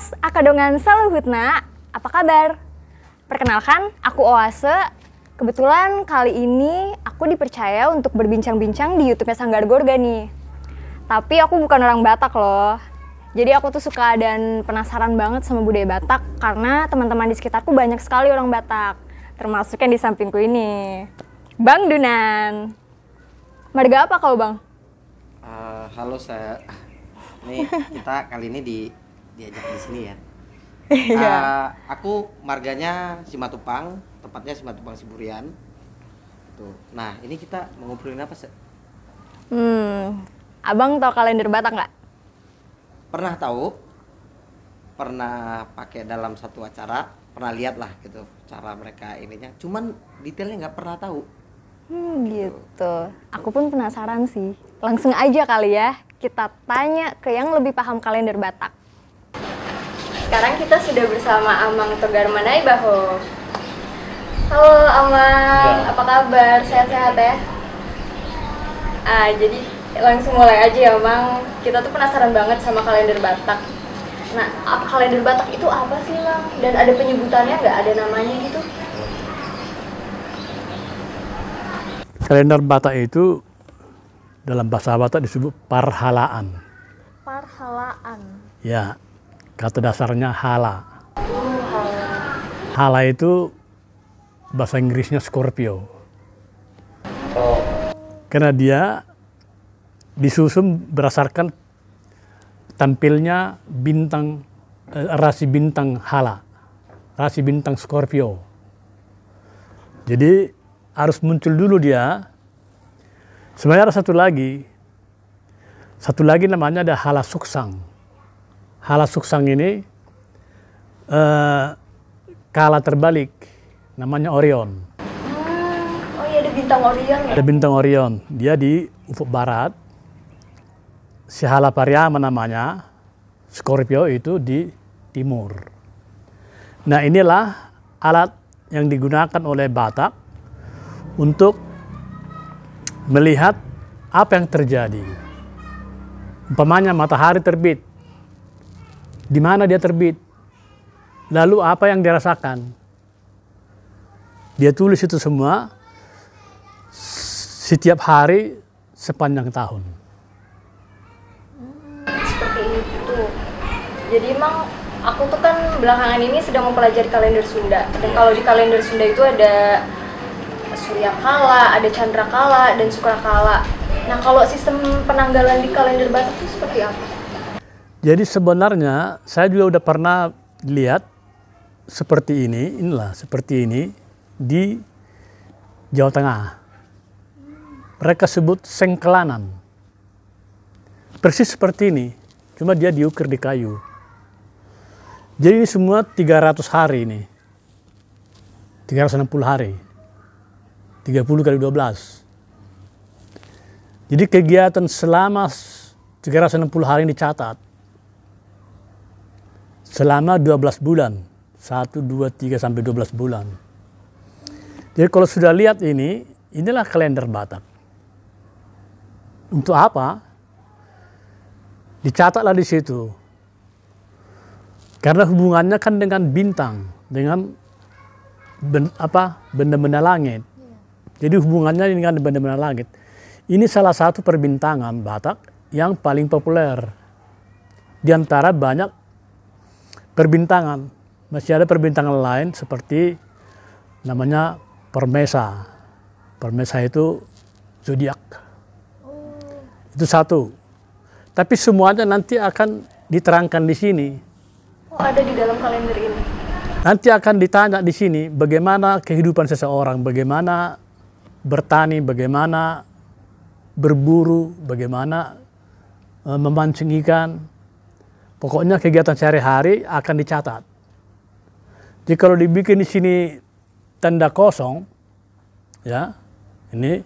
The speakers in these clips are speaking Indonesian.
podcast Akadongan Saluhutna. Apa kabar? Perkenalkan, aku Oase. Kebetulan kali ini aku dipercaya untuk berbincang-bincang di YouTube-nya Sanggar Gorga nih. Tapi aku bukan orang Batak loh. Jadi aku tuh suka dan penasaran banget sama budaya Batak karena teman-teman di sekitarku banyak sekali orang Batak, termasuk yang di sampingku ini. Bang Dunan. Marga apa kau, Bang? Uh, halo, saya. Nih, kita kali ini di diajak di sini ya. Iya. uh, aku marganya Simatupang, tempatnya Simatupang Siburian. Tuh. Nah, ini kita mau ngobrolin apa, sih? Hmm. Abang tahu kalender Batak nggak? Pernah tahu. Pernah pakai dalam satu acara, pernah lihat lah gitu cara mereka ininya. Cuman detailnya nggak pernah tahu. Hmm, gitu. gitu. Aku pun penasaran sih. Langsung aja kali ya, kita tanya ke yang lebih paham kalender Batak sekarang kita sudah bersama Amang Togar Manai Baho. Halo Amang, ya. apa kabar? Sehat-sehat ya? Ah, jadi langsung mulai aja ya Amang. Kita tuh penasaran banget sama kalender Batak. Nah, apa kalender Batak itu apa sih, Bang? Dan ada penyebutannya nggak? Ada namanya gitu? Kalender Batak itu dalam bahasa Batak disebut parhalaan. Parhalaan. Ya, kata dasarnya hala. Hala itu bahasa Inggrisnya Scorpio. Karena dia disusun berdasarkan tampilnya bintang eh, rasi bintang hala, rasi bintang Scorpio. Jadi harus muncul dulu dia. Sebenarnya ada satu lagi, satu lagi namanya ada hala suksang. Hala Suksang ini uh, kala terbalik, namanya Orion. Hmm, oh iya ada bintang Orion ya? Ada bintang Orion, dia di ufuk barat. Si Hala Pariama namanya, Scorpio itu di timur. Nah inilah alat yang digunakan oleh Batak untuk melihat apa yang terjadi. Umpamanya matahari terbit, di mana dia terbit? Lalu apa yang dirasakan? Dia tulis itu semua setiap hari sepanjang tahun. Seperti itu. Jadi emang aku tuh kan belakangan ini sedang mempelajari kalender Sunda. Dan kalau di kalender Sunda itu ada Surya Kala, ada Chandra Kala, dan Sukra Kala. Nah kalau sistem penanggalan di kalender Batak itu seperti apa? Jadi sebenarnya saya juga udah pernah lihat seperti ini, inilah seperti ini di Jawa Tengah. Mereka sebut sengkelanan. Persis seperti ini, cuma dia diukir di kayu. Jadi ini semua 300 hari ini. 360 hari. 30 kali 12. Jadi kegiatan selama 360 hari ini dicatat selama 12 bulan. 1, 2, 3 sampai 12 bulan. Jadi kalau sudah lihat ini, inilah kalender Batak. Untuk apa? Dicatatlah di situ. Karena hubungannya kan dengan bintang, dengan ben, apa benda-benda langit. Jadi hubungannya dengan benda-benda langit. Ini salah satu perbintangan Batak yang paling populer di antara banyak perbintangan. Masih ada perbintangan lain seperti namanya Permesa. Permesa itu zodiak. Oh. Itu satu. Tapi semuanya nanti akan diterangkan di sini. Oh, ada di dalam kalender ini. Nanti akan ditanya di sini bagaimana kehidupan seseorang, bagaimana bertani, bagaimana berburu, bagaimana eh, memancing ikan, Pokoknya kegiatan sehari-hari akan dicatat. Jadi kalau dibikin di sini tanda kosong, ya ini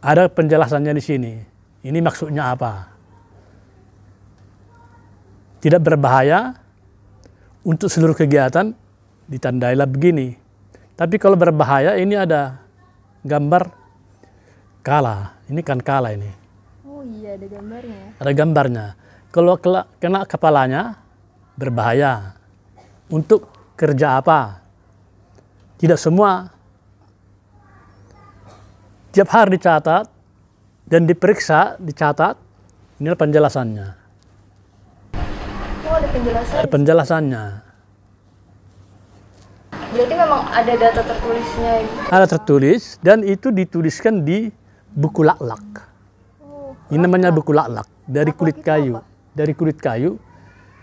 ada penjelasannya di sini. Ini maksudnya apa? Tidak berbahaya untuk seluruh kegiatan ditandailah begini. Tapi kalau berbahaya ini ada gambar kala. Ini kan kala ini. Oh, iya ada gambarnya. Ada gambarnya. Kalau kena kepalanya berbahaya. Untuk kerja apa? Tidak semua. Tiap hari dicatat dan diperiksa, dicatat. Ini penjelasannya. Oh, ada penjelasan. Ada penjelasannya. Berarti memang ada data tertulisnya. Ada tertulis dan itu dituliskan di buku laklak. -lak. Ini namanya buku laklak dari kulit gitu, kayu. Dari kulit kayu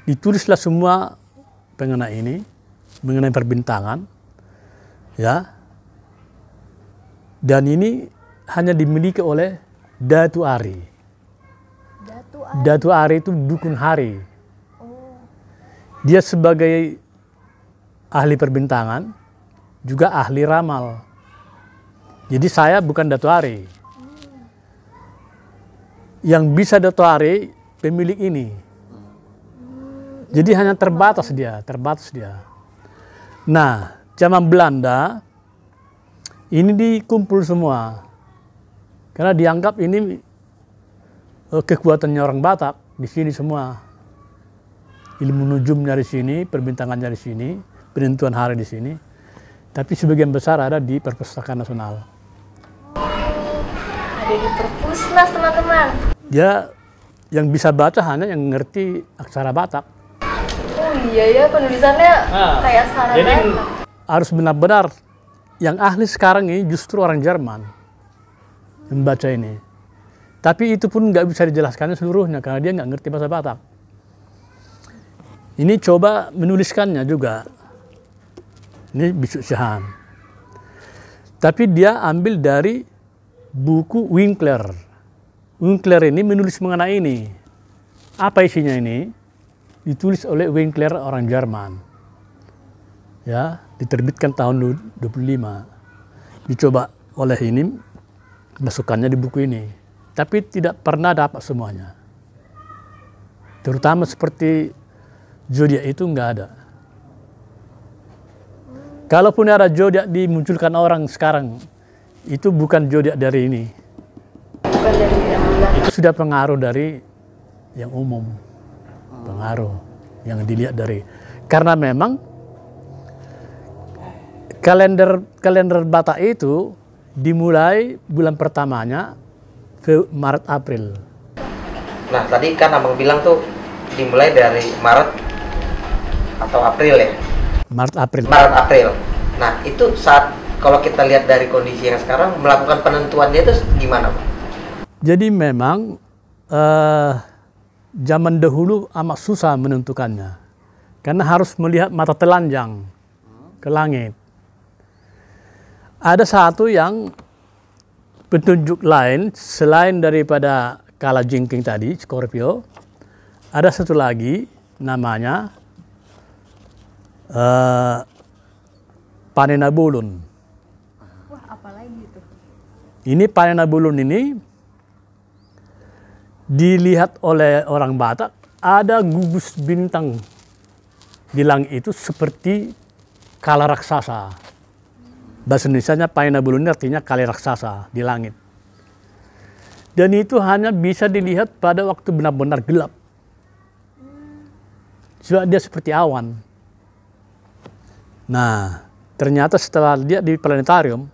ditulislah semua mengenai ini, mengenai perbintangan, ya. Dan ini hanya dimiliki oleh Datu Ari. Datu Ari, Datu Ari itu dukun hari. Oh. Dia sebagai ahli perbintangan, juga ahli ramal. Jadi saya bukan Datu Ari yang bisa ditarik pemilik ini. Jadi hanya terbatas dia, terbatas dia. Nah, zaman Belanda ini dikumpul semua. Karena dianggap ini eh, kekuatannya orang Batak di sini semua. Ilmu nujumnya di sini, perbintangannya di sini, penentuan hari di sini. Tapi sebagian besar ada di Perpustakaan Nasional. Ada di Perpusnas, teman-teman dia yang bisa baca hanya yang ngerti aksara Batak. Oh iya ya penulisannya nah, kayak aksara jadi, Harus benar-benar yang ahli sekarang ini justru orang Jerman membaca ini. Tapi itu pun nggak bisa dijelaskan seluruhnya karena dia nggak ngerti bahasa Batak. Ini coba menuliskannya juga. Ini Bisu Syahan. Tapi dia ambil dari buku Winkler Winkler ini menulis mengenai ini. Apa isinya ini? Ditulis oleh Winkler orang Jerman. Ya, diterbitkan tahun 25. Dicoba oleh ini masukannya di buku ini. Tapi tidak pernah dapat semuanya. Terutama seperti zodiak itu nggak ada. Kalaupun ada zodiak dimunculkan orang sekarang, itu bukan zodiak dari ini. Bukan dari sudah pengaruh dari yang umum, pengaruh yang dilihat dari karena memang kalender kalender Batak itu dimulai bulan pertamanya Maret April. Nah tadi kan abang bilang tuh dimulai dari Maret atau April ya? Maret April. Maret April. Nah itu saat kalau kita lihat dari kondisi yang sekarang melakukan penentuan dia itu gimana, Pak? Jadi memang uh, zaman dahulu amat susah menentukannya. Karena harus melihat mata telanjang ke langit. Ada satu yang petunjuk lain selain daripada kala jingking tadi, Scorpio. Ada satu lagi namanya uh, Panenabulun. Wah, apa lagi itu? Ini Panenabulun ini dilihat oleh orang Batak ada gugus bintang di langit itu seperti kala raksasa. Bahasa Indonesia-nya Paina Buluni artinya kala raksasa di langit. Dan itu hanya bisa dilihat pada waktu benar-benar gelap. Sebab dia seperti awan. Nah, ternyata setelah dia di planetarium,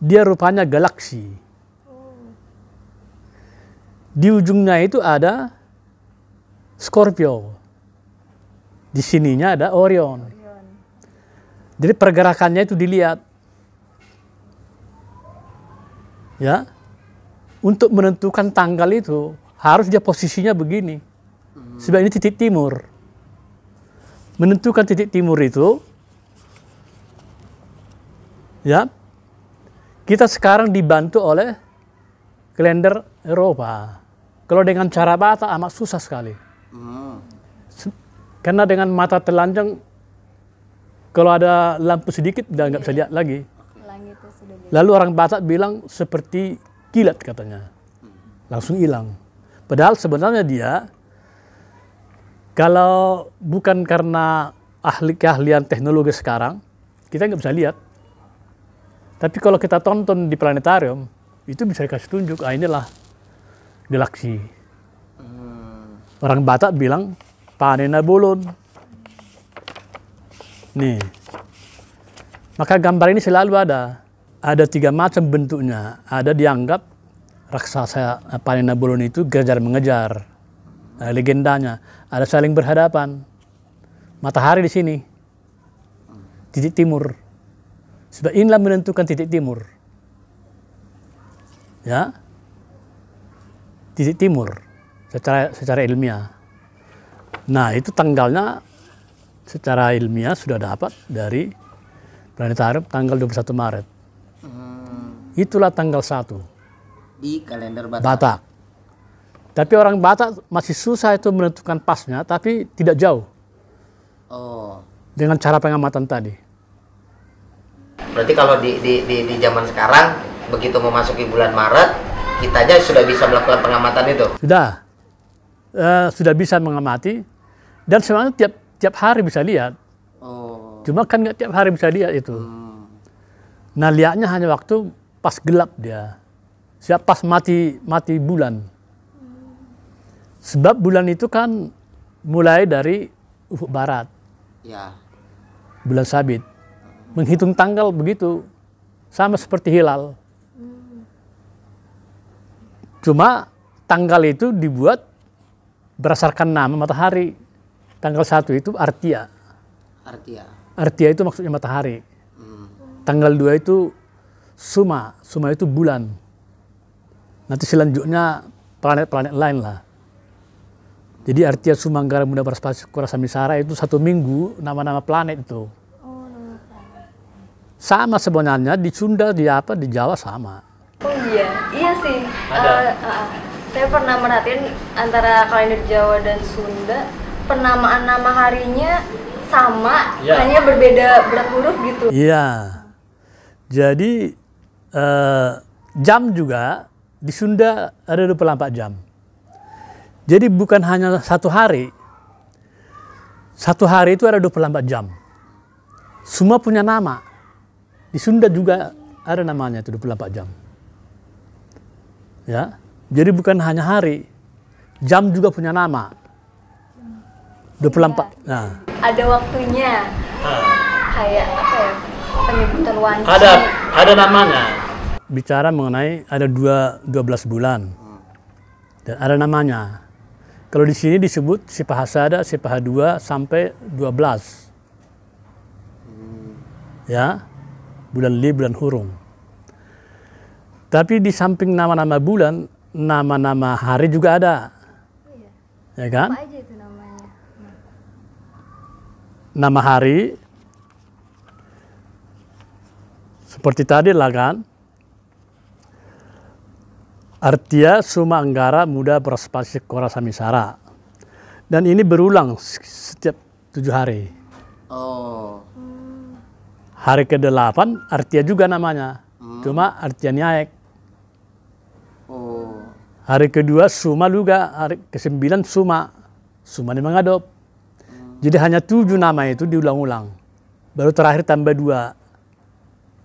dia rupanya galaksi di ujungnya itu ada Scorpio. Di sininya ada Orion. Jadi pergerakannya itu dilihat. Ya. Untuk menentukan tanggal itu harus dia posisinya begini. Hmm. Sebab ini titik timur. Menentukan titik timur itu ya. Kita sekarang dibantu oleh kalender Eropa. Kalau dengan cara bata amat susah sekali. Hmm. Karena dengan mata telanjang, kalau ada lampu sedikit udah nggak bisa iya. lihat lagi. Lalu orang Batak bilang seperti kilat katanya, hmm. langsung hilang. Padahal sebenarnya dia kalau bukan karena ahli keahlian teknologi sekarang, kita nggak bisa lihat. Tapi kalau kita tonton di planetarium, itu bisa dikasih tunjuk, ah inilah galaksi. Hmm. Orang Batak bilang panen bulon. Nih. Maka gambar ini selalu ada. Ada tiga macam bentuknya. Ada dianggap raksasa eh, panen bulon itu gejar mengejar. Nah, legendanya ada saling berhadapan. Matahari di sini. Titik timur. Sebab inilah menentukan titik timur. Ya, titik timur secara secara ilmiah. Nah, itu tanggalnya secara ilmiah sudah dapat dari planetarium tanggal 21 Maret. Hmm. Itulah tanggal 1 di kalender Batak. Batak. Tapi orang Batak masih susah itu menentukan pasnya, tapi tidak jauh. Oh. Dengan cara pengamatan tadi. Berarti kalau di di di, di zaman sekarang begitu memasuki bulan Maret kitanya sudah bisa melakukan pengamatan itu? Sudah. Uh, sudah bisa mengamati dan sebenarnya tiap tiap hari bisa lihat. Oh. Cuma kan nggak tiap hari bisa lihat itu. Hmm. Nah lihatnya hanya waktu pas gelap dia. Siap pas mati mati bulan. Sebab bulan itu kan mulai dari ufuk barat. Ya. Bulan sabit. Menghitung tanggal begitu. Sama seperti hilal. Cuma tanggal itu dibuat berdasarkan nama matahari. Tanggal satu itu Artia. Artia. Artia itu maksudnya matahari. Hmm. Tanggal dua itu Suma. Suma itu bulan. Nanti selanjutnya planet-planet lain lah. Jadi Artia Suma Sumanggara Muda Kurasa Misara itu satu minggu nama-nama planet itu. Oh, sama sebenarnya di Sunda di apa di Jawa sama. Oh iya, sih. Ada. Uh, uh, saya pernah merhatiin antara kalender Jawa dan Sunda penamaan nama harinya sama, ya. hanya berbeda berat huruf gitu. Iya. Jadi uh, jam juga di Sunda ada dua puluh empat jam. Jadi bukan hanya satu hari. Satu hari itu ada dua puluh empat jam. Semua punya nama. Di Sunda juga ada namanya itu empat jam. Ya. Jadi bukan hanya hari, jam juga punya nama. 24. Ya. Nah. Ada waktunya. Kayak apa ya? Penyebutan wanci. Ada ada namanya. Bicara mengenai ada dua 12 bulan. Dan ada namanya. Kalau di sini disebut Sipah Hasada, Sipah dua sampai 12. Hmm. Ya. Bulan Li, bulan Hurung. Tapi di samping nama-nama bulan, nama-nama hari juga ada. Iya. Ya kan? Apa aja itu namanya? Nama hari seperti tadi lah kan. Artia Suma Anggara Muda Praspasi Kora Samisara. Dan ini berulang setiap tujuh hari. Oh. Hari ke-8 Artia juga namanya. Hmm. Cuma Artia Niaek. Hari kedua Suma juga, hari kesembilan Suma. Suma ini Mengadop. Jadi hanya tujuh nama itu diulang-ulang. Baru terakhir tambah dua.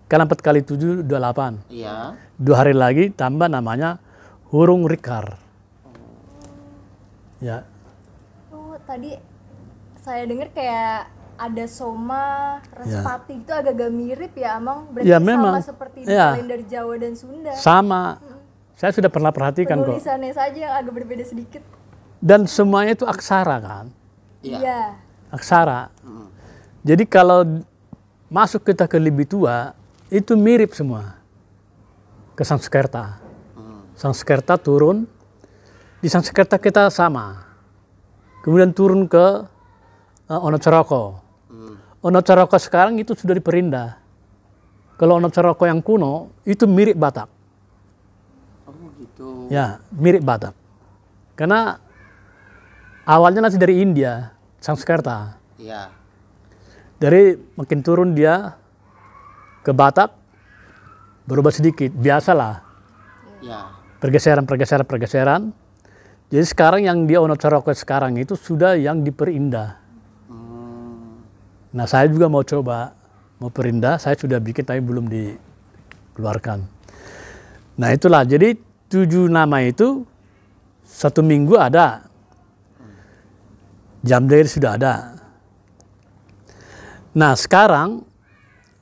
Kan empat kali tujuh, dua delapan. Iya. Dua hari lagi tambah namanya Hurung Rikar. Ya. Oh, tadi saya dengar kayak ada soma ya. respati ya. itu agak-agak mirip ya amang berarti ya, memang. sama seperti di ya. kalender Jawa dan Sunda sama hmm. Saya sudah pernah perhatikan kok. tulisannya saja yang agak berbeda sedikit. Dan semuanya itu aksara kan? Iya. iya. Aksara. Jadi kalau masuk kita ke lebih tua, itu mirip semua ke Sanskerta. Hmm. Sanskerta turun, di Sanskerta kita sama. Kemudian turun ke uh, eh, Onocoroko. Hmm. sekarang itu sudah diperindah. Kalau Onocoroko yang kuno, itu mirip Batak. Ya, mirip Batak. Karena awalnya nanti dari India, Sanskerta. Ya. Dari makin turun dia ke Batak, berubah sedikit, biasalah. Ya. Pergeseran, pergeseran, pergeseran. Jadi sekarang yang dia Ono Coroket sekarang itu sudah yang diperindah. Hmm. Nah saya juga mau coba mau perindah, saya sudah bikin tapi belum dikeluarkan. Nah itulah, jadi tujuh nama itu satu minggu ada. Jam dari sudah ada. Nah sekarang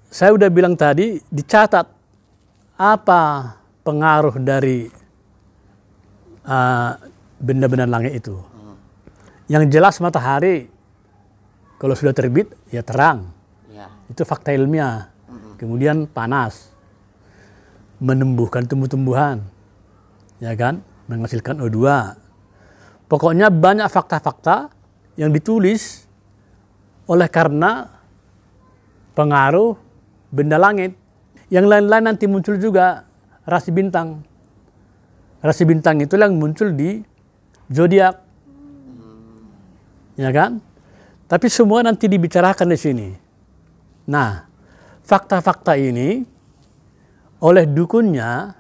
saya sudah bilang tadi dicatat apa pengaruh dari benda ah, benda-benda langit itu. Yang jelas matahari kalau sudah terbit ya terang. Ya. Itu fakta ilmiah. Kemudian panas. Menumbuhkan tumbuh-tumbuhan ya kan menghasilkan O2 pokoknya banyak fakta-fakta yang ditulis oleh karena pengaruh benda langit yang lain-lain nanti muncul juga rasi bintang rasi bintang itu yang muncul di zodiak ya kan tapi semua nanti dibicarakan di sini nah fakta-fakta ini oleh dukunnya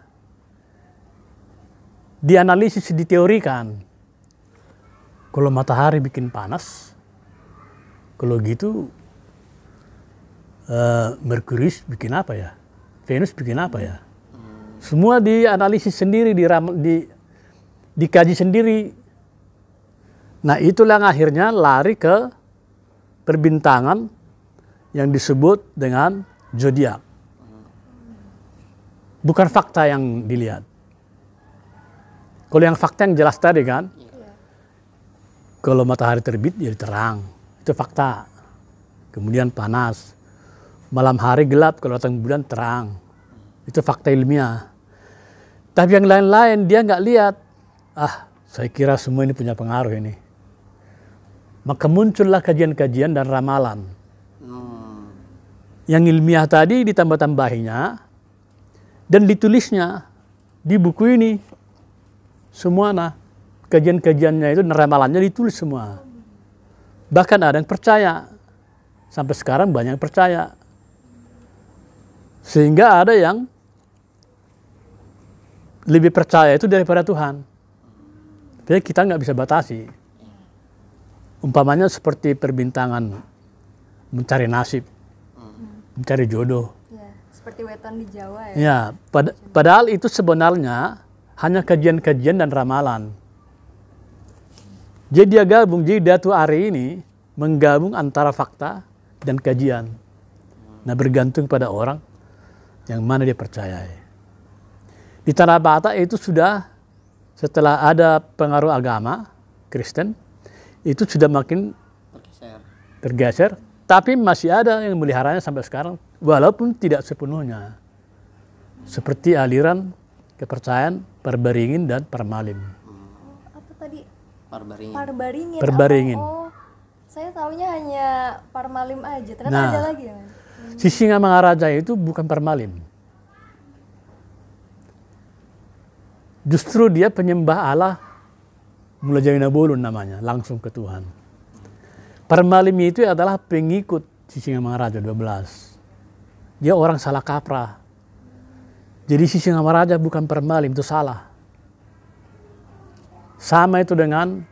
dianalisis diteorikan kalau matahari bikin panas kalau gitu uh, Merkurius bikin apa ya Venus bikin apa ya semua dianalisis sendiri diram, di dikaji sendiri nah itulah yang akhirnya lari ke perbintangan yang disebut dengan zodiak bukan fakta yang dilihat kalau yang fakta yang jelas tadi kan, iya. kalau matahari terbit jadi terang, itu fakta. Kemudian panas, malam hari gelap kalau datang bulan terang, itu fakta ilmiah. Tapi yang lain-lain dia nggak lihat. Ah, saya kira semua ini punya pengaruh ini. Maka muncullah kajian-kajian dan ramalan. Hmm. Yang ilmiah tadi ditambah-tambahinya dan ditulisnya di buku ini semua nah, kajian-kajiannya itu neramalannya ditulis semua. Bahkan ada yang percaya. Sampai sekarang banyak yang percaya. Sehingga ada yang lebih percaya itu daripada Tuhan. Jadi kita nggak bisa batasi. Umpamanya seperti perbintangan mencari nasib, mencari jodoh. Ya, seperti weton di Jawa ya. Ya, pad padahal itu sebenarnya hanya kajian-kajian dan ramalan. Jadi dia gabung, jadi Datu Ari ini menggabung antara fakta dan kajian. Nah bergantung pada orang yang mana dia percayai. Di tanah Batak itu sudah setelah ada pengaruh agama Kristen, itu sudah makin tergeser. tapi masih ada yang meliharanya sampai sekarang, walaupun tidak sepenuhnya. Seperti aliran kepercayaan Parbaringin dan Parmalim. Hmm. Apa tadi? Parbaringin. Parbaringin. Parbaringin. Oh, saya tahunya hanya Parmalim aja. Ternyata nah, ada lagi ya. Hmm. Sisinga Mangaraja itu bukan Parmalim. Justru dia penyembah Allah Mulajawina Bolun namanya, langsung ke Tuhan. Parmalim itu adalah pengikut Sisinga Mangaraja 12. Dia orang salah kaprah. Jadi sisi nama raja bukan permalim, itu salah. Sama itu dengan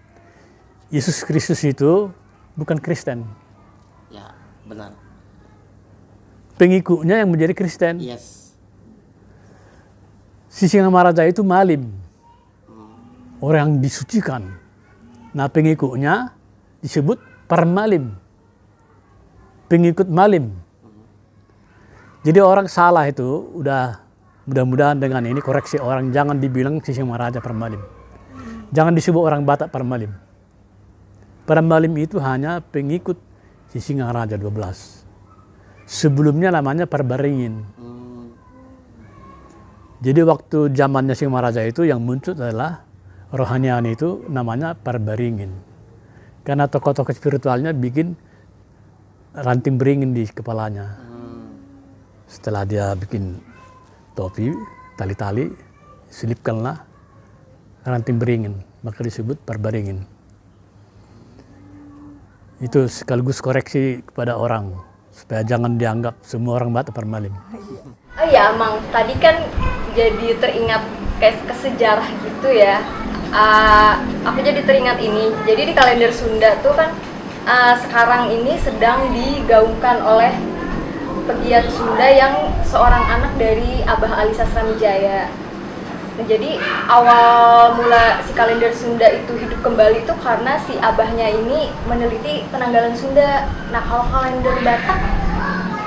Yesus Kristus itu bukan Kristen. Ya, benar. Pengikutnya yang menjadi Kristen. Yes. Sisi nama raja itu malim. Hmm. Orang yang disucikan. Nah pengikutnya disebut permalim. Pengikut malim. Hmm. Jadi orang salah itu udah Mudah-mudahan dengan ini koreksi orang jangan dibilang sisi Maharaja Permalim. Jangan disebut orang Batak Permalim. Permalim itu hanya pengikut sisi Maharaja 12. Sebelumnya namanya Perbaringin. Jadi waktu zamannya sisi Maharaja itu yang muncul adalah rohanian itu namanya Perbaringin. Karena tokoh-tokoh spiritualnya bikin ranting beringin di kepalanya. Setelah dia bikin topi, tali-tali, selipkanlah ranting beringin, maka disebut perberingin. Itu sekaligus koreksi kepada orang, supaya jangan dianggap semua orang batu permalim. Oh ya, Mang, tadi kan jadi teringat kayak kesejarah gitu ya. Uh, aku jadi teringat ini. Jadi di kalender Sunda tuh kan uh, sekarang ini sedang digaungkan oleh pegiat Sunda yang seorang anak dari Abah Alisa Sramijaya. Nah, jadi awal mula si kalender Sunda itu hidup kembali itu karena si abahnya ini meneliti penanggalan Sunda. Nah, kalau kalender Batak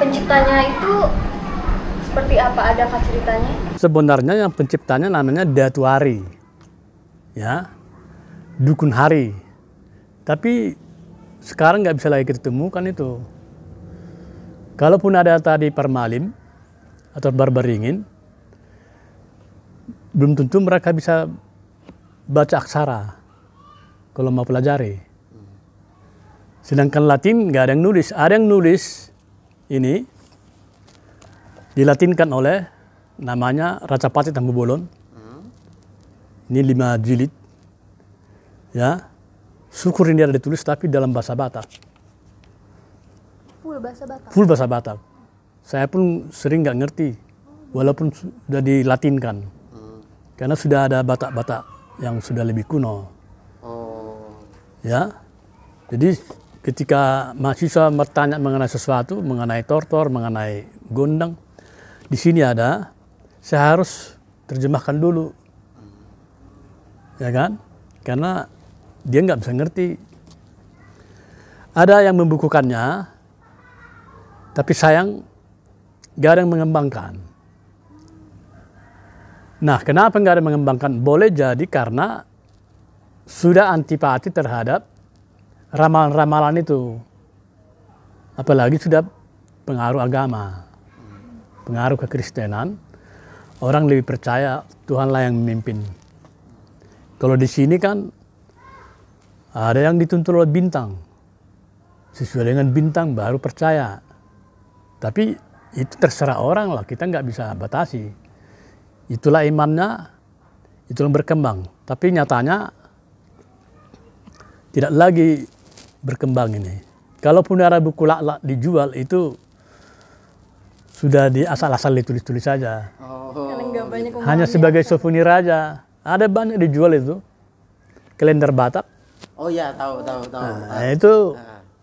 penciptanya itu seperti apa? ada Adakah ceritanya? Sebenarnya yang penciptanya namanya Datuari. Ya. Dukun Hari. Tapi sekarang nggak bisa lagi kita temukan itu. Kalaupun ada tadi permalim atau barbaringin, belum tentu mereka bisa baca aksara kalau mau pelajari. Sedangkan Latin nggak ada yang nulis. Ada yang nulis ini dilatinkan oleh namanya Raja Pati Tambu Bolon. Ini lima jilid. Ya, syukur ini ada ditulis tapi dalam bahasa Batak full bahasa Batak. Full bahasa Batak. Saya pun sering nggak ngerti, walaupun sudah dilatinkan, hmm. karena sudah ada Batak-Batak yang sudah lebih kuno. Oh. Ya, jadi ketika mahasiswa bertanya mengenai sesuatu, mengenai tortor, mengenai gondang, di sini ada, saya harus terjemahkan dulu, ya kan? Karena dia nggak bisa ngerti. Ada yang membukukannya, tapi sayang, gak ada yang mengembangkan. Nah, kenapa gak ada yang mengembangkan? Boleh jadi karena sudah antipati terhadap ramalan-ramalan itu. Apalagi sudah pengaruh agama, pengaruh kekristenan. Orang lebih percaya Tuhanlah yang memimpin. Kalau di sini kan ada yang dituntut oleh bintang. Sesuai dengan bintang baru percaya. Tapi itu terserah orang lah, kita nggak bisa batasi. Itulah imannya, itulah berkembang. Tapi nyatanya tidak lagi berkembang ini. Kalau ada buku lak-lak dijual itu sudah di asal-asal ditulis-tulis saja. Oh. Gitu. Hanya sebagai souvenir aja. Ada banyak dijual itu. Kalender Batak. Oh iya, tahu tahu tahu. Nah, tahu. itu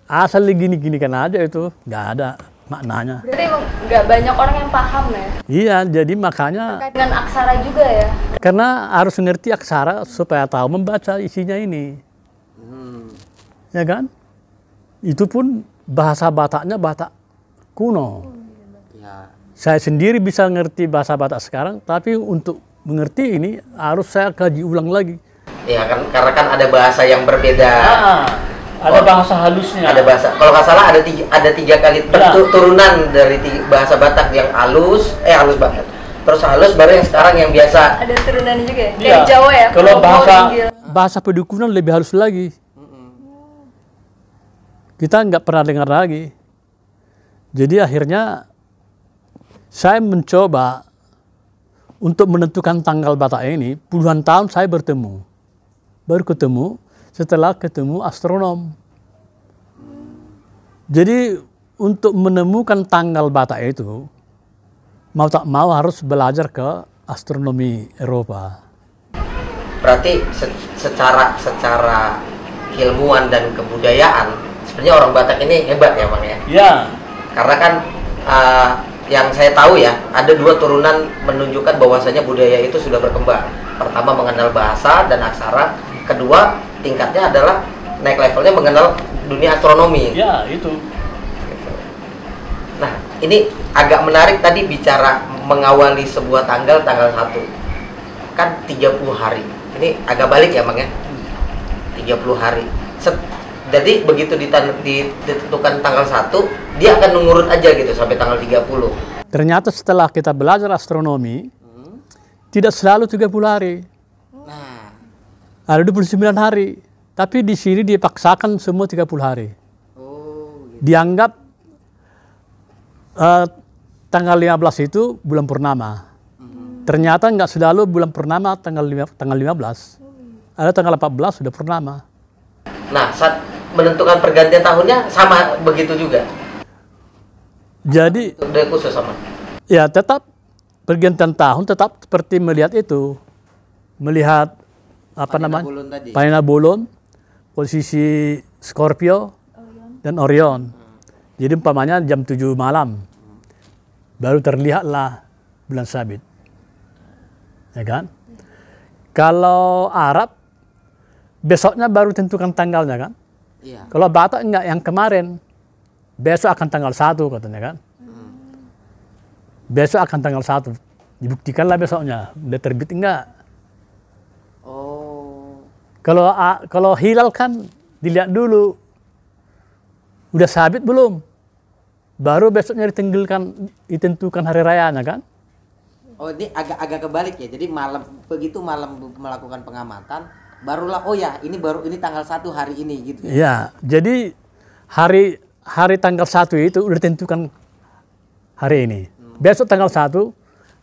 ah. asal digini-ginikan aja itu, nggak ada maknanya. Berarti nggak banyak orang yang paham ya? Iya, jadi makanya... Terkait dengan aksara juga ya? Karena harus ngerti aksara supaya tahu membaca isinya ini. Hmm. Ya kan? Itu pun bahasa Bataknya Batak kuno. Ya. Saya sendiri bisa ngerti bahasa Batak sekarang, tapi untuk mengerti ini harus saya kaji ulang lagi. Ya kan, karena kan ada bahasa yang berbeda. Ah. ah. Ada oh. bahasa halusnya. Ada bahasa. Kalau nggak salah ada tiga, ada tiga kali nah. turunan dari tiga, bahasa Batak yang halus, eh halus banget. Terus halus baru yang sekarang yang biasa. Ada turunan juga ya? Kayak Jawa ya? Kalau bahasa bahasa pedukunan lebih halus lagi. Kita nggak pernah dengar lagi. Jadi akhirnya saya mencoba untuk menentukan tanggal Batak ini, puluhan tahun saya bertemu. Baru ketemu, setelah ketemu astronom. Jadi untuk menemukan tanggal batak itu, mau tak mau harus belajar ke astronomi Eropa. Berarti secara secara keilmuan dan kebudayaan, sebenarnya orang Batak ini hebat ya bang ya. Iya. Karena kan uh, yang saya tahu ya, ada dua turunan menunjukkan bahwasanya budaya itu sudah berkembang. Pertama mengenal bahasa dan aksara, kedua tingkatnya adalah naik levelnya mengenal dunia astronomi. Ya, itu. Nah, ini agak menarik tadi bicara mengawali sebuah tanggal tanggal 1. Kan 30 hari. Ini agak balik ya, bang ya. 30 hari. Set, jadi begitu ditentukan tanggal 1, dia akan mengurut aja gitu sampai tanggal 30. Ternyata setelah kita belajar astronomi, hmm. tidak selalu 30 hari ada 29 hari. Tapi di sini dipaksakan semua 30 hari. Oh, gitu. Dianggap uh, tanggal 15 itu bulan purnama. Hmm. Ternyata nggak selalu bulan purnama tanggal lima, tanggal 15. Iya. Ada tanggal 14 sudah purnama. Nah, saat menentukan pergantian tahunnya sama begitu juga. Jadi khusus sama. Ya, tetap pergantian tahun tetap seperti melihat itu. Melihat apa namanya? Panina Bulon, posisi Scorpio Orion. dan Orion. Hmm. Jadi umpamanya jam 7 malam hmm. baru terlihatlah bulan sabit. Ya kan? Hmm. Kalau Arab besoknya baru tentukan tanggalnya kan? Iya. Kalau Batak enggak yang kemarin besok akan tanggal 1 katanya kan? Hmm. Besok akan tanggal 1. Dibuktikanlah besoknya udah terbit enggak? Kalau ah, kalau hilal kan dilihat dulu. Udah sabit belum? Baru besoknya ditenggelkan ditentukan hari rayanya kan? Oh, ini agak agak kebalik ya. Jadi malam begitu malam melakukan pengamatan, barulah oh ya, ini baru ini tanggal satu hari ini gitu ya. ya jadi hari hari tanggal satu itu udah ditentukan hari ini. Hmm. Besok tanggal satu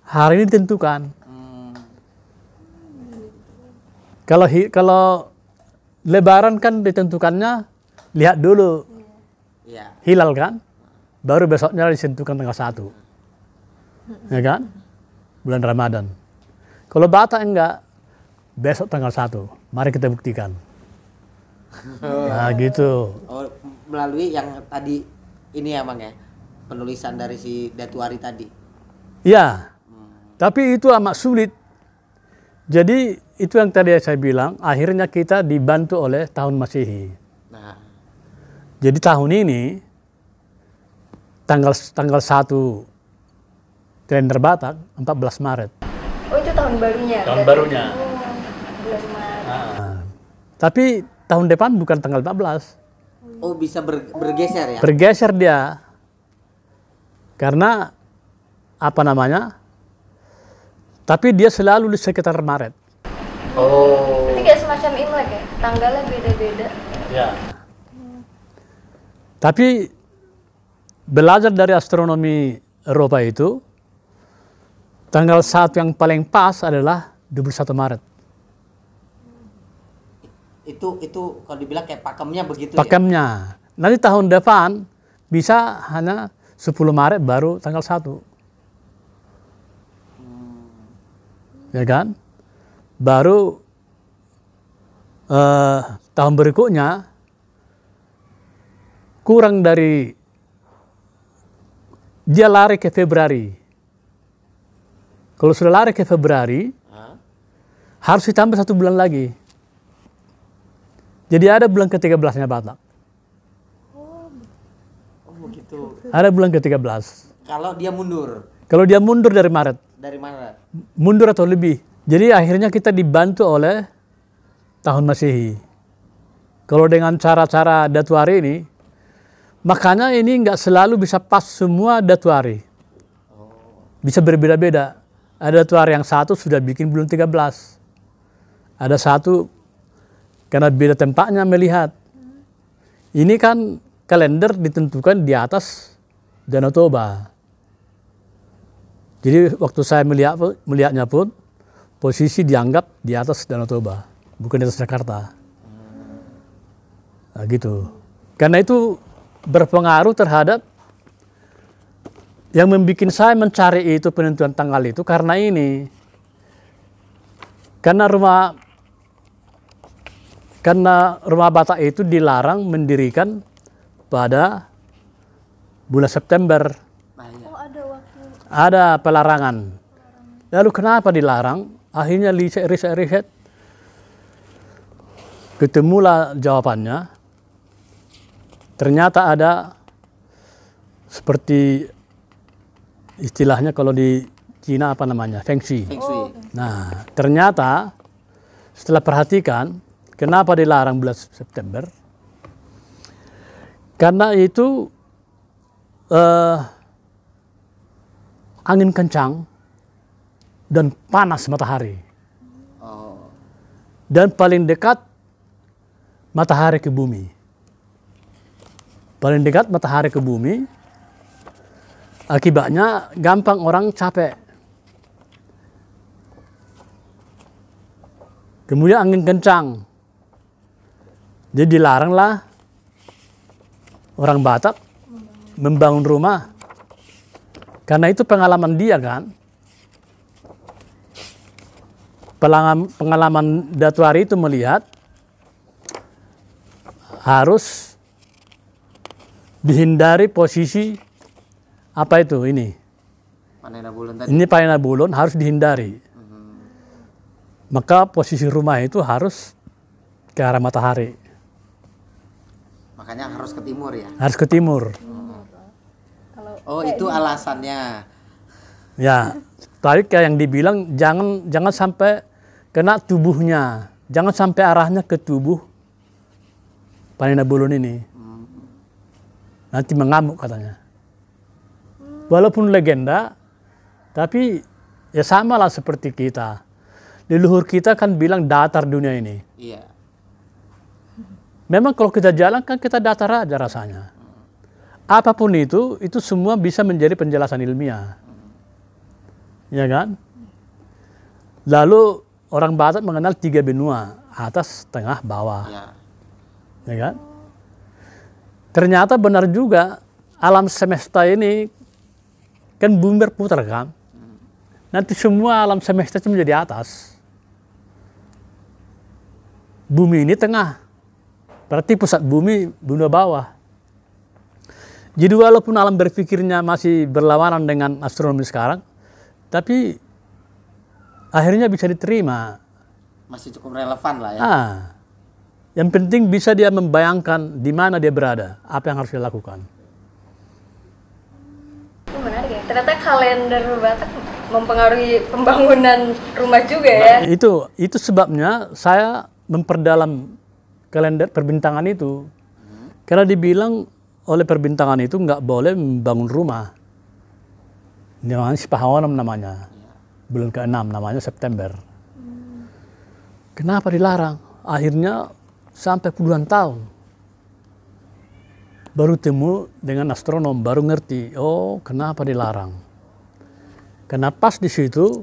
hari ini ditentukan kalau kalau lebaran kan ditentukannya lihat dulu iya. Iya. hilal kan, baru besoknya ditentukan tanggal satu, ya kan? Bulan Ramadan. Kalau Batak enggak, besok tanggal satu. Mari kita buktikan. Oh. Nah gitu. Oh, melalui yang tadi ini ya Bang ya, penulisan dari si Datuari tadi. Ya, tapi itu amat sulit jadi itu yang tadi saya bilang, akhirnya kita dibantu oleh tahun Masehi. Nah. Jadi tahun ini tanggal tanggal 1 kalender Batak 14 Maret. Oh itu tahun barunya. Tahun Dari barunya. Oh, nah. nah. Tapi tahun depan bukan tanggal 14. Oh bisa ber, bergeser ya? Bergeser dia. Karena apa namanya? Tapi dia selalu di sekitar Maret. Oh. Itu kayak semacam Imlek ya? Tanggalnya beda-beda. Ya. Tapi belajar dari astronomi Eropa itu, tanggal satu yang paling pas adalah 21 Maret. Itu itu kalau dibilang kayak pakemnya begitu pakemnya. ya? Pakemnya. Nanti tahun depan bisa hanya 10 Maret baru tanggal satu. ya kan? Baru eh, tahun berikutnya kurang dari dia lari ke Februari. Kalau sudah lari ke Februari, huh? harus ditambah satu bulan lagi. Jadi ada bulan ke-13-nya Batak. Oh, begitu. Oh, ada bulan ke-13. Kalau dia mundur. Kalau dia mundur dari Maret. Dari mana? Mundur atau lebih. Jadi akhirnya kita dibantu oleh tahun Masehi. Kalau dengan cara-cara datuari ini, makanya ini nggak selalu bisa pas semua datuari. Bisa berbeda-beda. Ada datuari yang satu sudah bikin belum 13. Ada satu karena beda tempatnya melihat. Ini kan kalender ditentukan di atas Danau Toba. Jadi waktu saya melihat melihatnya pun posisi dianggap di atas Danau Toba, bukan di atas Jakarta. Nah, gitu. Karena itu berpengaruh terhadap yang membuat saya mencari itu penentuan tanggal itu karena ini. Karena rumah karena rumah Batak itu dilarang mendirikan pada bulan September ada pelarangan. Lalu kenapa dilarang? Akhirnya riset, riset, riset. Ketemulah jawabannya. Ternyata ada seperti istilahnya kalau di Cina apa namanya? Feng Shui. Feng oh. Nah, ternyata setelah perhatikan, kenapa dilarang bulan September? Karena itu eh, angin kencang dan panas matahari. Dan paling dekat matahari ke bumi. Paling dekat matahari ke bumi. Akibatnya gampang orang capek. Kemudian angin kencang. Jadi dilaranglah orang Batak membangun rumah karena itu pengalaman dia kan. Pengalaman, Datu Datuari itu melihat harus dihindari posisi apa itu ini. Ini Panena Bulun harus dihindari. Hmm. Maka posisi rumah itu harus ke arah matahari. Makanya harus ke timur ya? Harus ke timur. Hmm. Oh, Kayak itu gitu. alasannya. Ya. tapi kayak yang dibilang jangan jangan sampai kena tubuhnya. Jangan sampai arahnya ke tubuh Panina Bulun ini. Hmm. Nanti mengamuk katanya. Walaupun legenda, tapi ya sama lah seperti kita. Leluhur kita kan bilang datar dunia ini. Iya. Memang kalau kita jalan kan kita datar aja rasanya apapun itu, itu semua bisa menjadi penjelasan ilmiah. Ya kan? Lalu orang Barat mengenal tiga benua, atas, tengah, bawah. Ya, ya kan? Ternyata benar juga alam semesta ini kan bumi berputar kan? Nanti semua alam semesta itu menjadi atas. Bumi ini tengah. Berarti pusat bumi benua bawah jadi walaupun alam berpikirnya masih berlawanan dengan astronomi sekarang, tapi akhirnya bisa diterima. Masih cukup relevan lah ya. Ah, yang penting bisa dia membayangkan di mana dia berada, apa yang harus dia lakukan. ya. Ternyata kalender Batak mempengaruhi pembangunan rumah juga ya. Nah, itu itu sebabnya saya memperdalam kalender perbintangan itu. Karena dibilang oleh perbintangan itu nggak boleh membangun rumah. Namanya pahawanam namanya. Iya. Bulan ke-6 namanya September. Kenapa dilarang? Akhirnya sampai puluhan tahun. Baru temu dengan astronom, baru ngerti, oh kenapa dilarang. Karena pas di situ,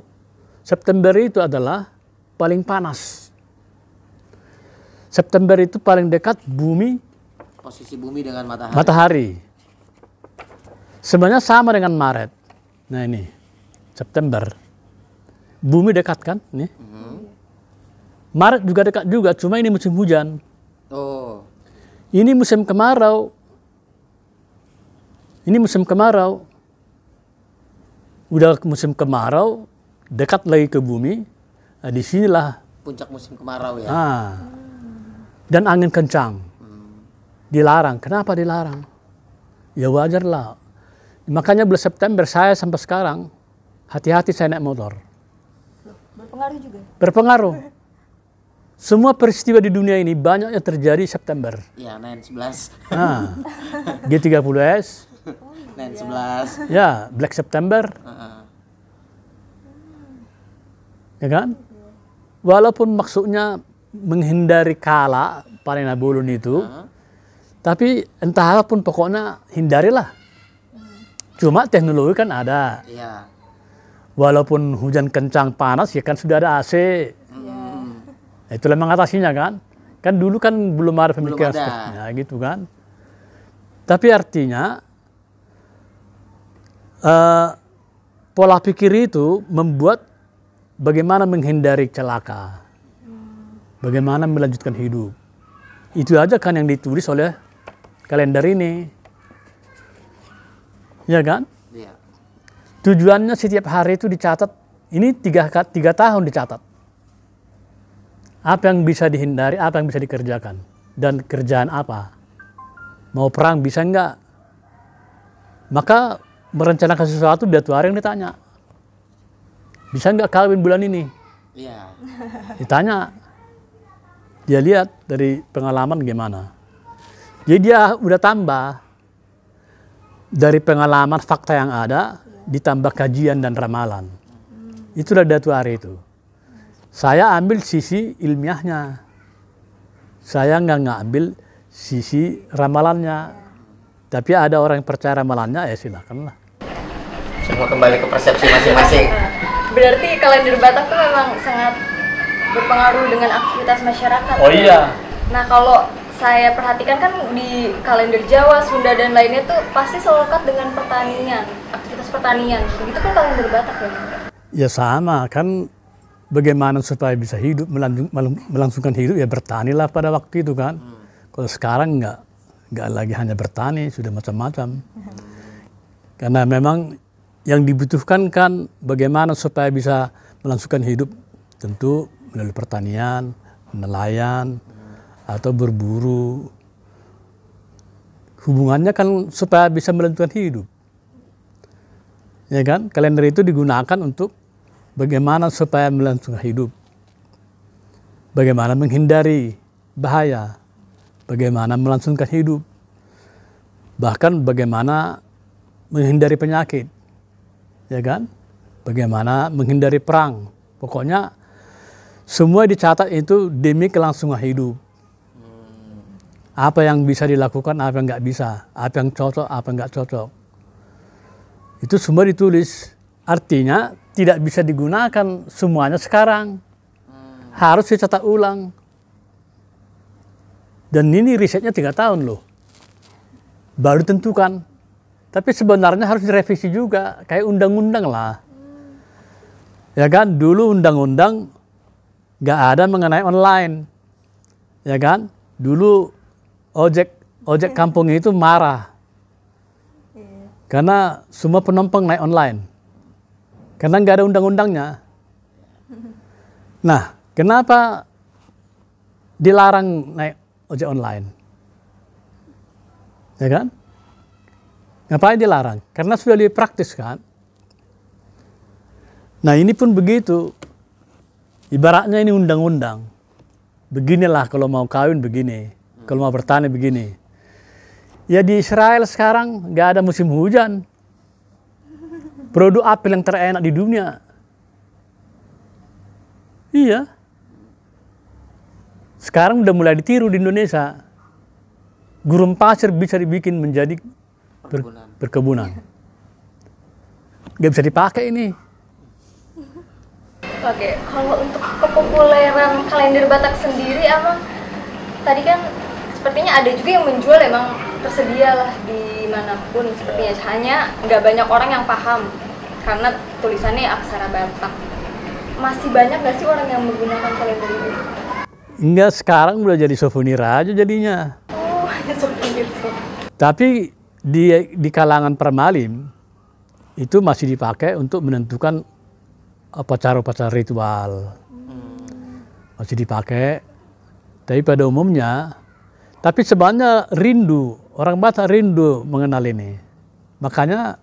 September itu adalah paling panas. September itu paling dekat bumi Posisi bumi dengan matahari. Matahari. Sebenarnya sama dengan Maret. Nah ini September. Bumi dekat kan? Nih. Mm -hmm. Maret juga dekat juga, cuma ini musim hujan. Oh. Ini musim kemarau. Ini musim kemarau. Udah musim kemarau, dekat lagi ke bumi. Nah, disinilah puncak musim kemarau ya. Ah. Dan angin kencang dilarang. Kenapa dilarang? Ya wajar lah. Makanya bulan September saya sampai sekarang hati-hati saya naik motor. Berpengaruh juga. Berpengaruh. Semua peristiwa di dunia ini banyak yang terjadi September. Iya, 911. Nah, G30S. 911. Ya, Black September. Ya kan? Walaupun maksudnya menghindari kala panen abulun itu, uh -huh. Tapi entah apapun pokoknya hindarilah. Cuma teknologi kan ada. Ya. Walaupun hujan kencang panas ya kan sudah ada AC. Ya. Nah, itulah mengatasinya kan. Kan dulu kan belum ada pemikiran seperti ya, gitu kan. Tapi artinya uh, pola pikir itu membuat bagaimana menghindari celaka. Hmm. Bagaimana melanjutkan hidup. Itu aja kan yang ditulis oleh kalender ini. Ya kan? Iya. Tujuannya setiap hari itu dicatat. Ini tiga, tiga tahun dicatat. Apa yang bisa dihindari, apa yang bisa dikerjakan. Dan kerjaan apa. Mau perang bisa enggak? Maka merencanakan sesuatu dia tuh yang ditanya. Bisa enggak kawin bulan ini? Iya. Ditanya. Dia lihat dari pengalaman gimana. Jadi dia udah tambah dari pengalaman fakta yang ada ditambah kajian dan ramalan. Itu udah datu hari itu. Saya ambil sisi ilmiahnya. Saya nggak ngambil sisi ramalannya. Tapi ada orang yang percaya ramalannya, ya silakanlah. Semua kembali ke persepsi masing-masing. Berarti kalender Batak itu memang sangat berpengaruh dengan aktivitas masyarakat. Oh ya? iya. Nah kalau saya perhatikan kan di kalender Jawa, Sunda dan lainnya tuh pasti selalu lekat dengan pertanian, aktivitas pertanian. Begitu kan kalender Batak ya? Ya sama kan bagaimana supaya bisa hidup melanjung, melangsungkan hidup ya bertanilah pada waktu itu kan. Hmm. Kalau sekarang nggak nggak lagi hanya bertani sudah macam-macam. Hmm. Karena memang yang dibutuhkan kan bagaimana supaya bisa melangsungkan hidup tentu melalui pertanian, nelayan, atau berburu. Hubungannya kan supaya bisa melanjutkan hidup. Ya kan? Kalender itu digunakan untuk bagaimana supaya melanjutkan hidup. Bagaimana menghindari bahaya. Bagaimana melanjutkan hidup. Bahkan bagaimana menghindari penyakit. Ya kan? Bagaimana menghindari perang. Pokoknya semua dicatat itu demi kelangsungan hidup. Apa yang bisa dilakukan, apa yang nggak bisa, apa yang cocok, apa yang nggak cocok. Itu semua ditulis. Artinya tidak bisa digunakan semuanya sekarang. Hmm. Harus dicetak ulang. Dan ini risetnya tiga tahun loh. Baru tentukan. Tapi sebenarnya harus direvisi juga. Kayak undang-undang lah. Hmm. Ya kan, dulu undang-undang nggak ada mengenai online. Ya kan, dulu ojek ojek iya. kampung itu marah iya. karena semua penumpang naik online karena nggak ada undang-undangnya. Nah, kenapa dilarang naik ojek online? Ya kan? Ngapain dilarang? Karena sudah lebih praktis kan? Nah ini pun begitu. Ibaratnya ini undang-undang. Beginilah kalau mau kawin begini kalau mau bertani begini. Ya di Israel sekarang nggak ada musim hujan. Produk apel yang terenak di dunia. Iya. Sekarang udah mulai ditiru di Indonesia. Gurun pasir bisa dibikin menjadi per perkebunan. Gak bisa dipakai ini. Oke, kalau untuk kepopuleran kalender Batak sendiri, emang tadi kan sepertinya ada juga yang menjual emang tersedia lah dimanapun sepertinya hanya nggak banyak orang yang paham karena tulisannya aksara Batak masih banyak nggak sih orang yang menggunakan kalender ini? Enggak, sekarang udah jadi souvenir aja jadinya. Oh, hanya souvenir. Tapi di, di kalangan permalim, itu masih dipakai untuk menentukan upacara-upacara eh, ritual. Hmm. Masih dipakai, tapi pada umumnya tapi sebenarnya rindu, orang Batak rindu mengenal ini. Makanya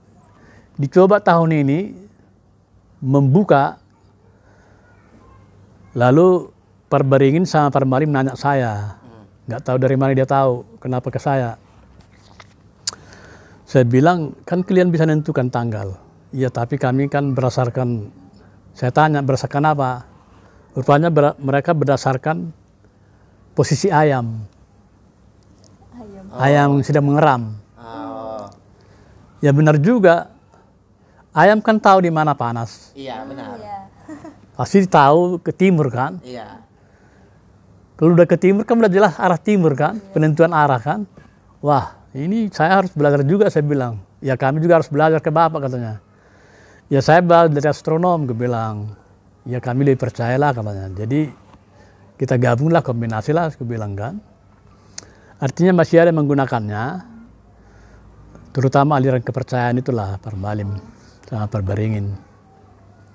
dicoba tahun ini membuka lalu Perberingin sama Permari menanya saya. Nggak tahu dari mana dia tahu, kenapa ke saya. Saya bilang, kan kalian bisa menentukan tanggal. ya tapi kami kan berdasarkan, saya tanya berdasarkan apa? Rupanya ber, mereka berdasarkan posisi ayam. Oh. ayam sudah mengeram. Oh. Ya benar juga. Ayam kan tahu di mana panas. Iya benar. Iya. Pasti tahu ke timur kan. Iya. Kalau udah ke timur kan udah jelas arah timur kan, iya. penentuan arah kan. Wah ini saya harus belajar juga saya bilang. Ya kami juga harus belajar ke bapak katanya. Ya saya belajar dari astronom, gue bilang. Ya kami lebih percayalah katanya. Jadi kita gabunglah kombinasilah, gue bilang kan. Artinya masih ada menggunakannya, terutama aliran kepercayaan itulah permalim sama perberingin.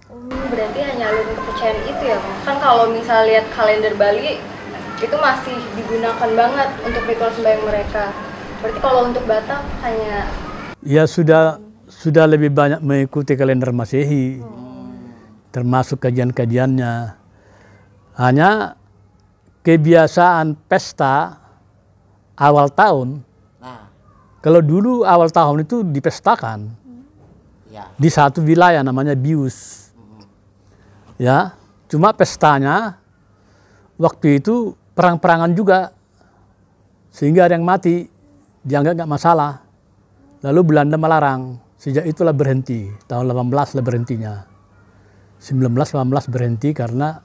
Hmm, oh, berarti hanya aliran kepercayaan itu ya, kan kalau misal lihat kalender Bali itu masih digunakan banget untuk ritual sembahyang mereka. Berarti kalau untuk Batak hanya ya sudah hmm. sudah lebih banyak mengikuti kalender Masehi. Hmm. Termasuk kajian-kajiannya. Hanya kebiasaan pesta awal tahun. Nah. Kalau dulu awal tahun itu dipestakan ya. di satu wilayah namanya Bius. Hmm. Ya, cuma pestanya waktu itu perang-perangan juga sehingga ada yang mati dianggap nggak masalah. Lalu Belanda melarang. Sejak itulah berhenti. Tahun 18 lah berhentinya. 1918 berhenti karena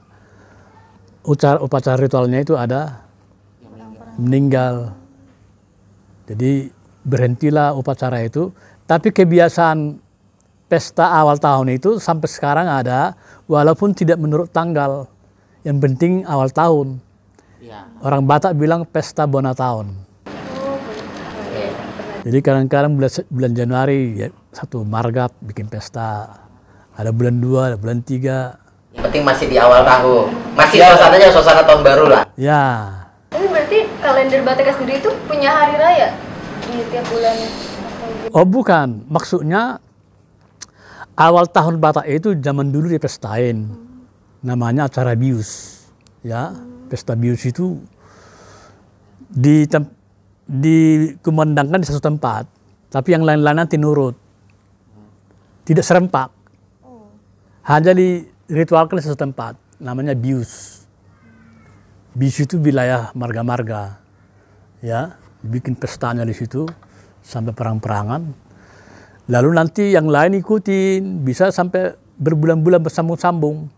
upacara ritualnya itu ada meninggal. Jadi berhentilah upacara itu. Tapi kebiasaan pesta awal tahun itu sampai sekarang ada, walaupun tidak menurut tanggal. Yang penting awal tahun. Ya. Orang Batak bilang pesta bona tahun. Jadi kadang-kadang bulan, bulan Januari ya, satu margap bikin pesta. Ada bulan dua, ada bulan tiga. Yang penting masih di awal tahun. Masih suasananya suasana tahun baru lah. Ya. Ini berarti kalender Bateka sendiri itu punya hari raya di tiap bulan? Oh bukan, maksudnya awal tahun Batak itu zaman dulu dipestain, hmm. namanya acara bius, ya hmm. pesta bius itu di dikumandangkan di satu tempat, tapi yang lain-lain nanti nurut, tidak serempak, oh. hanya diritualkan di satu tempat, namanya bius di situ wilayah marga-marga ya bikin pestanya di situ sampai perang-perangan lalu nanti yang lain ikutin bisa sampai berbulan-bulan bersambung-sambung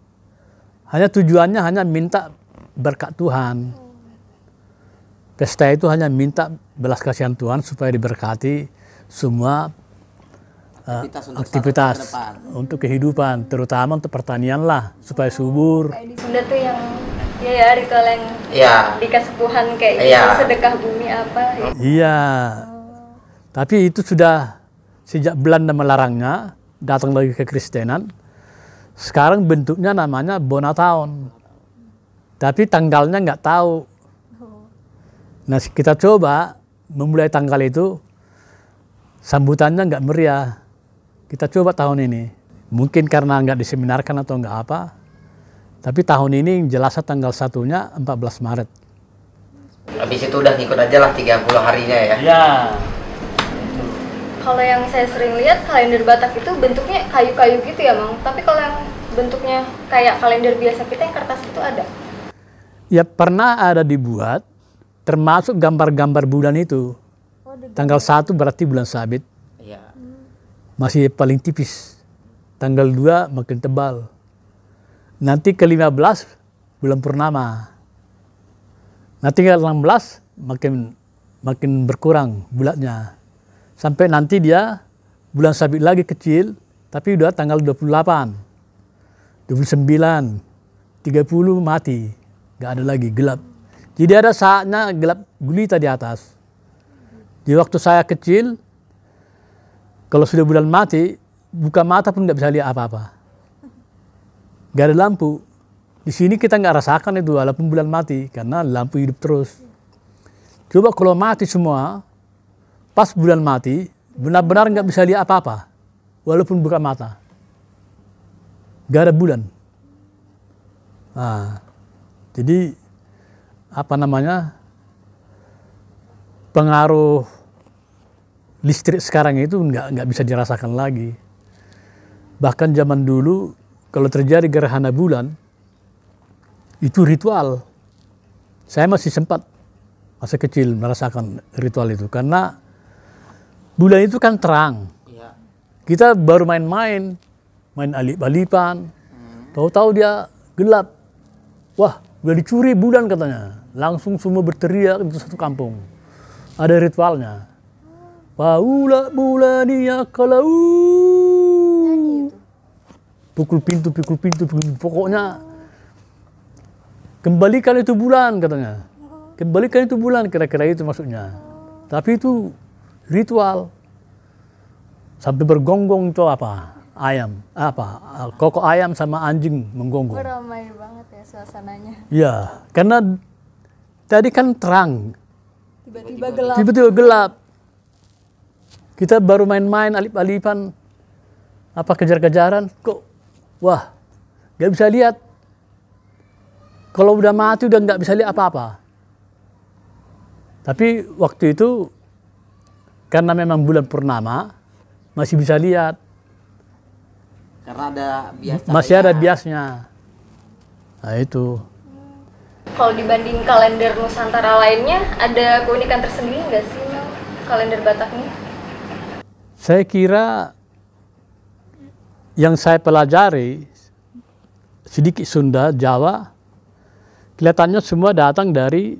hanya tujuannya hanya minta berkat Tuhan pesta itu hanya minta belas kasihan Tuhan supaya diberkati semua eh, aktivitas, untuk, aktivitas untuk kehidupan terutama untuk pertanian lah supaya subur kayak di Sunda tuh yang Iya ya, ritual yang ya. di kesepuhan iya. kayak ya. gitu, iya. sedekah bumi apa. Ya? Iya, ya. tapi itu sudah sejak Belanda melarangnya, datang lagi ke Kristenan. Sekarang bentuknya namanya Bonatown. Tapi tanggalnya nggak tahu. Nah kita coba memulai tanggal itu, sambutannya nggak meriah. Kita coba tahun ini. Mungkin karena nggak diseminarkan atau nggak apa, tapi tahun ini jelasnya tanggal satunya 14 Maret. Habis itu udah ngikut aja lah 30 harinya ya. Iya. Kalau yang saya sering lihat kalender Batak itu bentuknya kayu-kayu gitu ya, Mang. Tapi kalau yang bentuknya kayak kalender biasa kita yang kertas itu ada? Ya pernah ada dibuat, termasuk gambar-gambar bulan itu. Oh, tanggal 1 berarti bulan sabit. Iya. Masih paling tipis. Tanggal 2 makin tebal. Nanti ke-15 bulan purnama. Nanti ke-16 makin makin berkurang bulatnya. Sampai nanti dia bulan sabit lagi kecil, tapi udah tanggal 28, 29, 30 mati. Gak ada lagi, gelap. Jadi ada saatnya gelap gulita di atas. Di waktu saya kecil, kalau sudah bulan mati, buka mata pun nggak bisa lihat apa-apa nggak ada lampu. Di sini kita nggak rasakan itu walaupun bulan mati karena lampu hidup terus. Coba kalau mati semua, pas bulan mati benar-benar nggak bisa lihat apa-apa, walaupun buka mata. gak ada bulan. Nah, jadi apa namanya pengaruh listrik sekarang itu nggak nggak bisa dirasakan lagi. Bahkan zaman dulu kalau terjadi gerhana bulan itu ritual. Saya masih sempat masa kecil merasakan ritual itu karena bulan itu kan terang. Iya. Kita baru main-main, main main main alip balipan hmm. Tahu-tahu dia gelap. Wah, udah dicuri bulan katanya. Langsung semua berteriak itu satu kampung. Ada ritualnya. Paula hmm. ya kalau pukul pintu, pukul pintu, pukul pintu. Pokoknya kembalikan itu bulan katanya. Kembalikan itu bulan kira-kira itu maksudnya. Tapi itu ritual. Sampai bergonggong itu apa? Ayam, apa? Koko ayam sama anjing menggonggong. Ramai banget ya suasananya. Iya, karena tadi kan terang. Tiba-tiba gelap. Tiba-tiba gelap. Kita baru main-main alip-alipan apa kejar-kejaran kok Wah, nggak bisa lihat. Kalau udah mati udah nggak bisa lihat apa-apa. Tapi waktu itu karena memang bulan purnama masih bisa lihat. Karena ada bias. Masih ada biasnya. Nah itu. Kalau dibanding kalender Nusantara lainnya, ada keunikan tersendiri nggak sih kalender Batak ini? Saya kira yang saya pelajari sedikit Sunda, Jawa, kelihatannya semua datang dari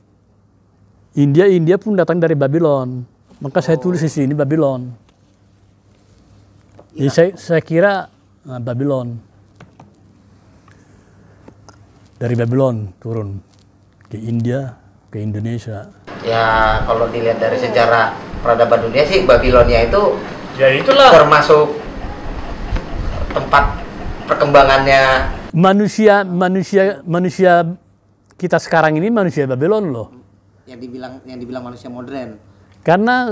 India, India pun datang dari Babylon. Maka oh. saya tulis di iya. sini Babylon. Ya. Jadi iya. saya, saya kira nah, Babylon. Dari Babylon turun ke India, ke Indonesia. Ya kalau dilihat dari sejarah peradaban dunia sih Babylonia itu ya itulah termasuk tempat perkembangannya manusia manusia manusia kita sekarang ini manusia Babylon loh. Yang dibilang yang dibilang manusia modern. Karena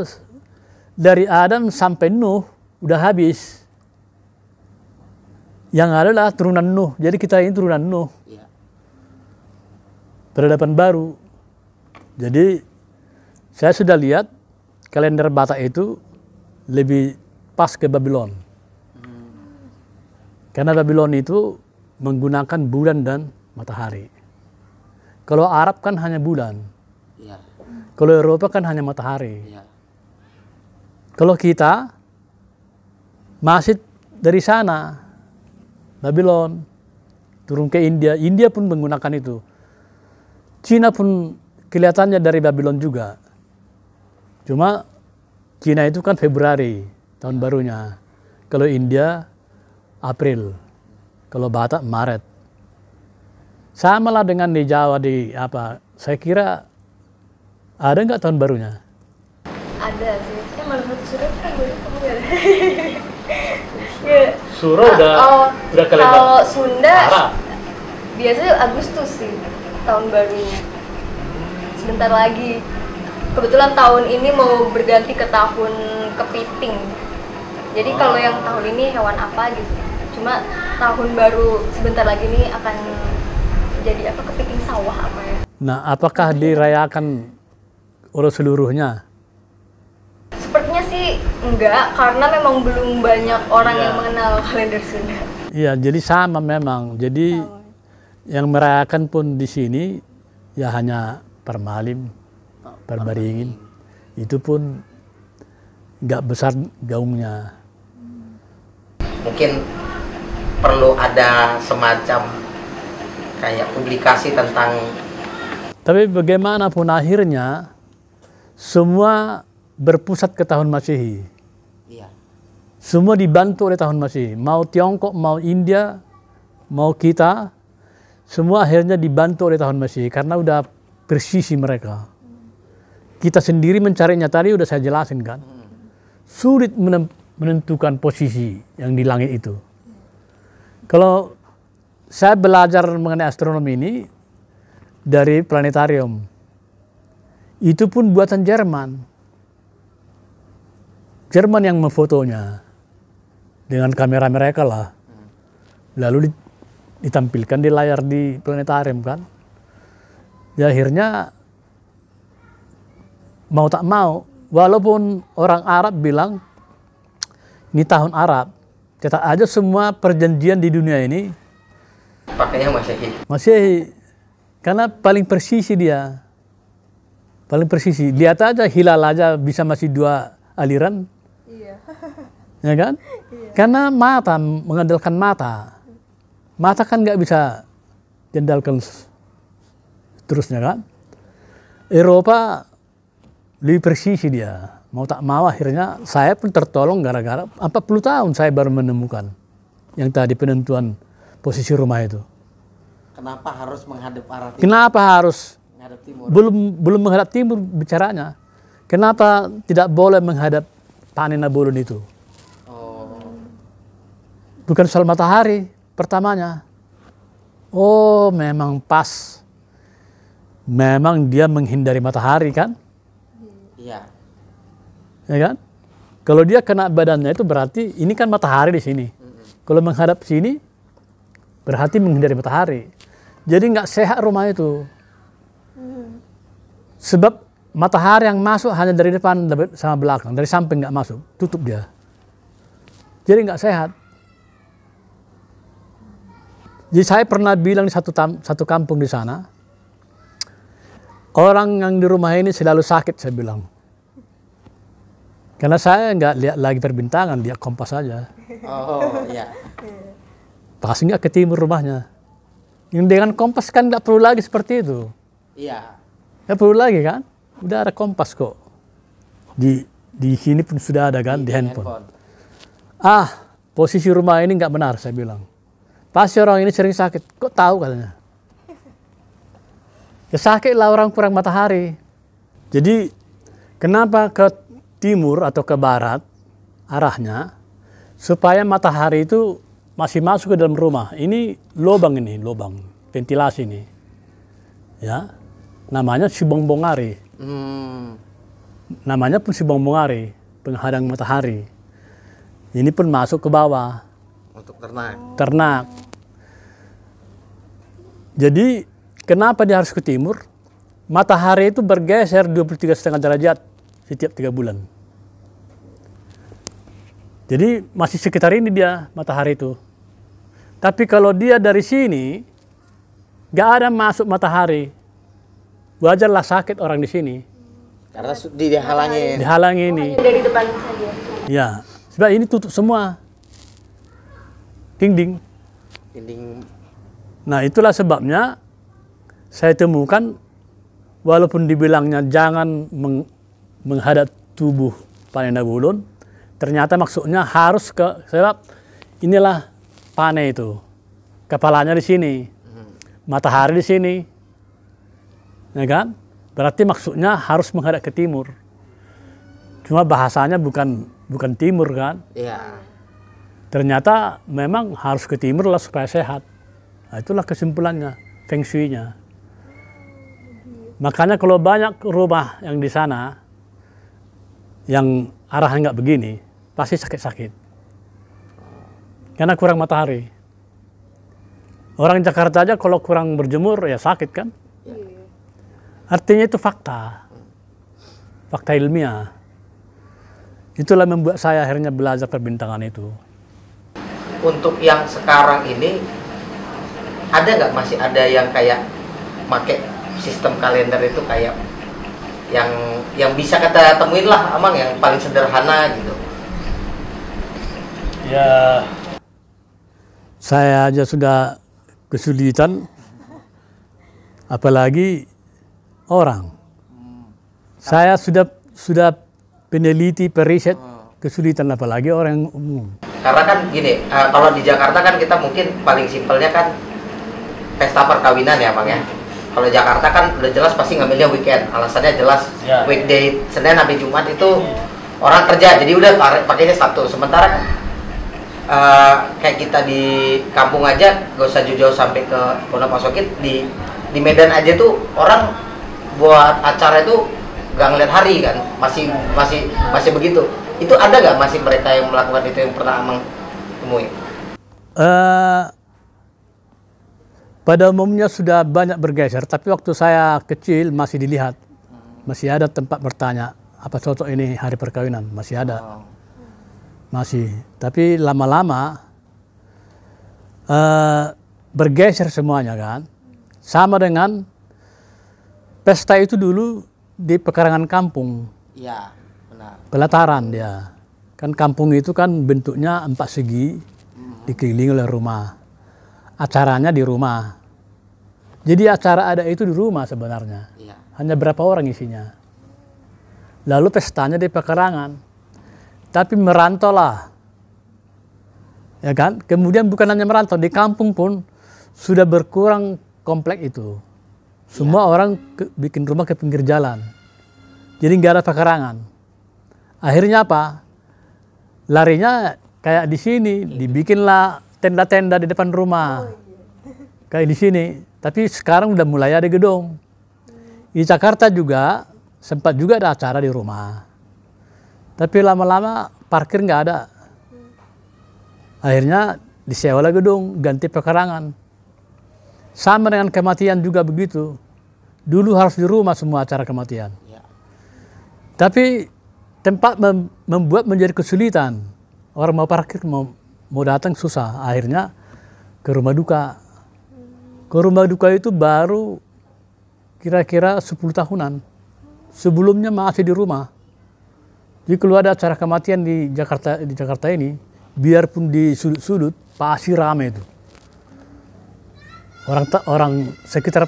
dari Adam sampai Nuh udah habis. Yang adalah turunan Nuh. Jadi kita ini turunan Nuh. Ya. Peradaban baru. Jadi saya sudah lihat kalender Batak itu lebih pas ke Babylon. Karena Babylon itu menggunakan bulan dan matahari. Kalau Arab kan hanya bulan. Ya. Kalau Eropa kan hanya matahari. Ya. Kalau kita masih dari sana Babylon turun ke India, India pun menggunakan itu. Cina pun kelihatannya dari Babylon juga. Cuma Cina itu kan Februari tahun iya. barunya. Kalau India April. Kalau Batak Maret. Sama lah dengan di Jawa di apa? Saya kira ada nggak tahun barunya? Ada sih. Saya kan malah satu sudah kan ya. ya. Suro udah nah, oh, udah Kalau Sunda Parah. biasanya Agustus sih tahun barunya. Sebentar lagi. Kebetulan tahun ini mau berganti ke tahun kepiting. Jadi oh. kalau ah. yang tahun ini hewan apa gitu? cuma tahun baru sebentar lagi ini akan jadi apa kepiting sawah apa ya nah apakah dirayakan oleh seluruhnya sepertinya sih enggak karena memang belum banyak orang ya. yang mengenal kalender Sunda iya jadi sama memang jadi sama. yang merayakan pun di sini ya hanya permalim oh, perbaringin itu pun nggak besar gaungnya mungkin perlu ada semacam kayak publikasi tentang tapi bagaimanapun akhirnya semua berpusat ke tahun Masehi. Iya. Semua dibantu oleh tahun Masehi. Mau Tiongkok, mau India, mau kita, semua akhirnya dibantu oleh tahun Masehi karena udah persisi mereka. Kita sendiri mencarinya tadi udah saya jelasin kan. Hmm. Sulit menentukan posisi yang di langit itu. Kalau saya belajar mengenai astronomi ini dari planetarium. Itu pun buatan Jerman. Jerman yang memfotonya dengan kamera mereka lah. Lalu ditampilkan di layar di planetarium kan. Ya akhirnya mau tak mau, walaupun orang Arab bilang ini tahun Arab, kita ada semua perjanjian di dunia ini. Pakainya Masehi. Masehi. Karena paling persisi dia. Paling persisi. Lihat aja hilal aja bisa masih dua aliran. Iya. Ya kan? Iya. Karena mata mengandalkan mata. Mata kan nggak bisa jendalkan terusnya kan. Eropa lebih persisi dia mau tak mau akhirnya saya pun tertolong gara-gara 40 tahun saya baru menemukan yang tadi penentuan posisi rumah itu. Kenapa harus menghadap arah timur? Kenapa harus? Menghadap timur. Belum belum menghadap timur bicaranya. Kenapa tidak boleh menghadap panen bulan itu? Oh. Bukan soal matahari pertamanya. Oh, memang pas. Memang dia menghindari matahari kan? Iya ya kan? Kalau dia kena badannya itu berarti ini kan matahari di sini. Kalau menghadap sini berarti menghindari matahari. Jadi nggak sehat rumah itu. Sebab matahari yang masuk hanya dari depan sama belakang, dari samping nggak masuk, tutup dia. Jadi nggak sehat. Jadi saya pernah bilang di satu, tam, satu kampung di sana, orang yang di rumah ini selalu sakit, saya bilang. Karena saya nggak lihat lagi perbintangan, lihat kompas saja. Oh, iya. Pas nggak ke timur rumahnya. Yang dengan kompas kan nggak perlu lagi seperti itu. Iya. Nggak perlu lagi kan? Udah ada kompas kok. Di di sini pun sudah ada kan di, di handphone. handphone. Ah, posisi rumah ini nggak benar saya bilang. Pasti orang ini sering sakit. Kok tahu katanya? Ya sakit lah orang kurang matahari. Jadi kenapa ke timur atau ke barat arahnya supaya matahari itu masih masuk ke dalam rumah. Ini lubang ini, lubang ventilasi ini. Ya. Namanya si bongbongari. Hmm. Namanya pun si bongbongari, penghadang matahari. Ini pun masuk ke bawah. Untuk ternak. Ternak. Jadi kenapa dia harus ke timur? Matahari itu bergeser 23,5 derajat setiap tiga bulan. Jadi masih sekitar ini dia matahari itu. Tapi kalau dia dari sini, gak ada masuk matahari. Wajarlah sakit orang di sini. Karena dihalangi. Dihalangi ini. Oh, dari depan saja. Ya, sebab ini tutup semua. Dinding. Dinding. Nah itulah sebabnya saya temukan walaupun dibilangnya jangan meng, menghadap tubuh Panenda Bulun, ternyata maksudnya harus ke sebab inilah panen itu. Kepalanya di sini. Matahari di sini. Ya kan? Berarti maksudnya harus menghadap ke timur. Cuma bahasanya bukan bukan timur kan? Iya. Ternyata memang harus ke timur lah supaya sehat. Nah, itulah kesimpulannya, feng shui-nya. Makanya kalau banyak rumah yang di sana, yang arahnya nggak begini, pasti sakit-sakit. Karena kurang matahari. Orang Jakarta aja kalau kurang berjemur ya sakit kan? Iya. Artinya itu fakta. Fakta ilmiah. Itulah membuat saya akhirnya belajar perbintangan itu. Untuk yang sekarang ini, ada nggak masih ada yang kayak pakai sistem kalender itu kayak yang yang bisa kita temuin lah amang yang paling sederhana gitu ya saya aja sudah kesulitan apalagi orang saya sudah sudah peneliti periset kesulitan apalagi orang yang umum karena kan gini eh, kalau di Jakarta kan kita mungkin paling simpelnya kan pesta perkawinan ya bang ya kalau Jakarta kan udah jelas pasti ngambilnya weekend alasannya jelas yeah. Ya. weekday Senin sampai Jumat itu yeah. Hmm. orang kerja jadi udah pakainya Sabtu sementara uh, kayak kita di kampung aja gak usah jauh-jauh sampai ke Pondok Pasokit di di Medan aja tuh orang buat acara itu gak ngeliat hari kan masih masih masih begitu itu ada gak masih mereka yang melakukan itu yang pernah emang temui? Uh, pada umumnya sudah banyak bergeser, tapi waktu saya kecil masih dilihat. Masih ada tempat bertanya, apa cocok ini hari perkawinan? Masih ada. Masih. Tapi lama-lama uh, bergeser semuanya kan. Sama dengan pesta itu dulu di pekarangan kampung. Iya, benar. Pelataran dia. Kan kampung itu kan bentuknya empat segi, mm-hmm. dikelilingi oleh rumah acaranya di rumah. Jadi acara ada itu di rumah sebenarnya. Iya. Hanya berapa orang isinya. Lalu pestanya di pekarangan. Tapi merantau lah. Ya kan? Kemudian bukan hanya merantau, di kampung pun sudah berkurang komplek itu. Semua iya. orang ke, bikin rumah ke pinggir jalan. Jadi nggak ada pekarangan. Akhirnya apa? Larinya kayak di sini, iya. dibikinlah tenda-tenda di depan rumah. Oh, iya. Kayak di sini tapi sekarang udah mulai ada gedung. Di Jakarta juga sempat juga ada acara di rumah. Tapi lama-lama parkir nggak ada. Akhirnya disewa lagi gedung, ganti pekarangan. Sama dengan kematian juga begitu. Dulu harus di rumah semua acara kematian. Ya. Tapi tempat membuat menjadi kesulitan. Orang mau parkir mau, mau datang susah. Akhirnya ke rumah duka ke rumah duka itu baru kira-kira 10 tahunan. Sebelumnya masih di rumah. Jadi kalau ada acara kematian di Jakarta di Jakarta ini, biarpun di sudut-sudut pasti ramai itu. Orang orang sekitar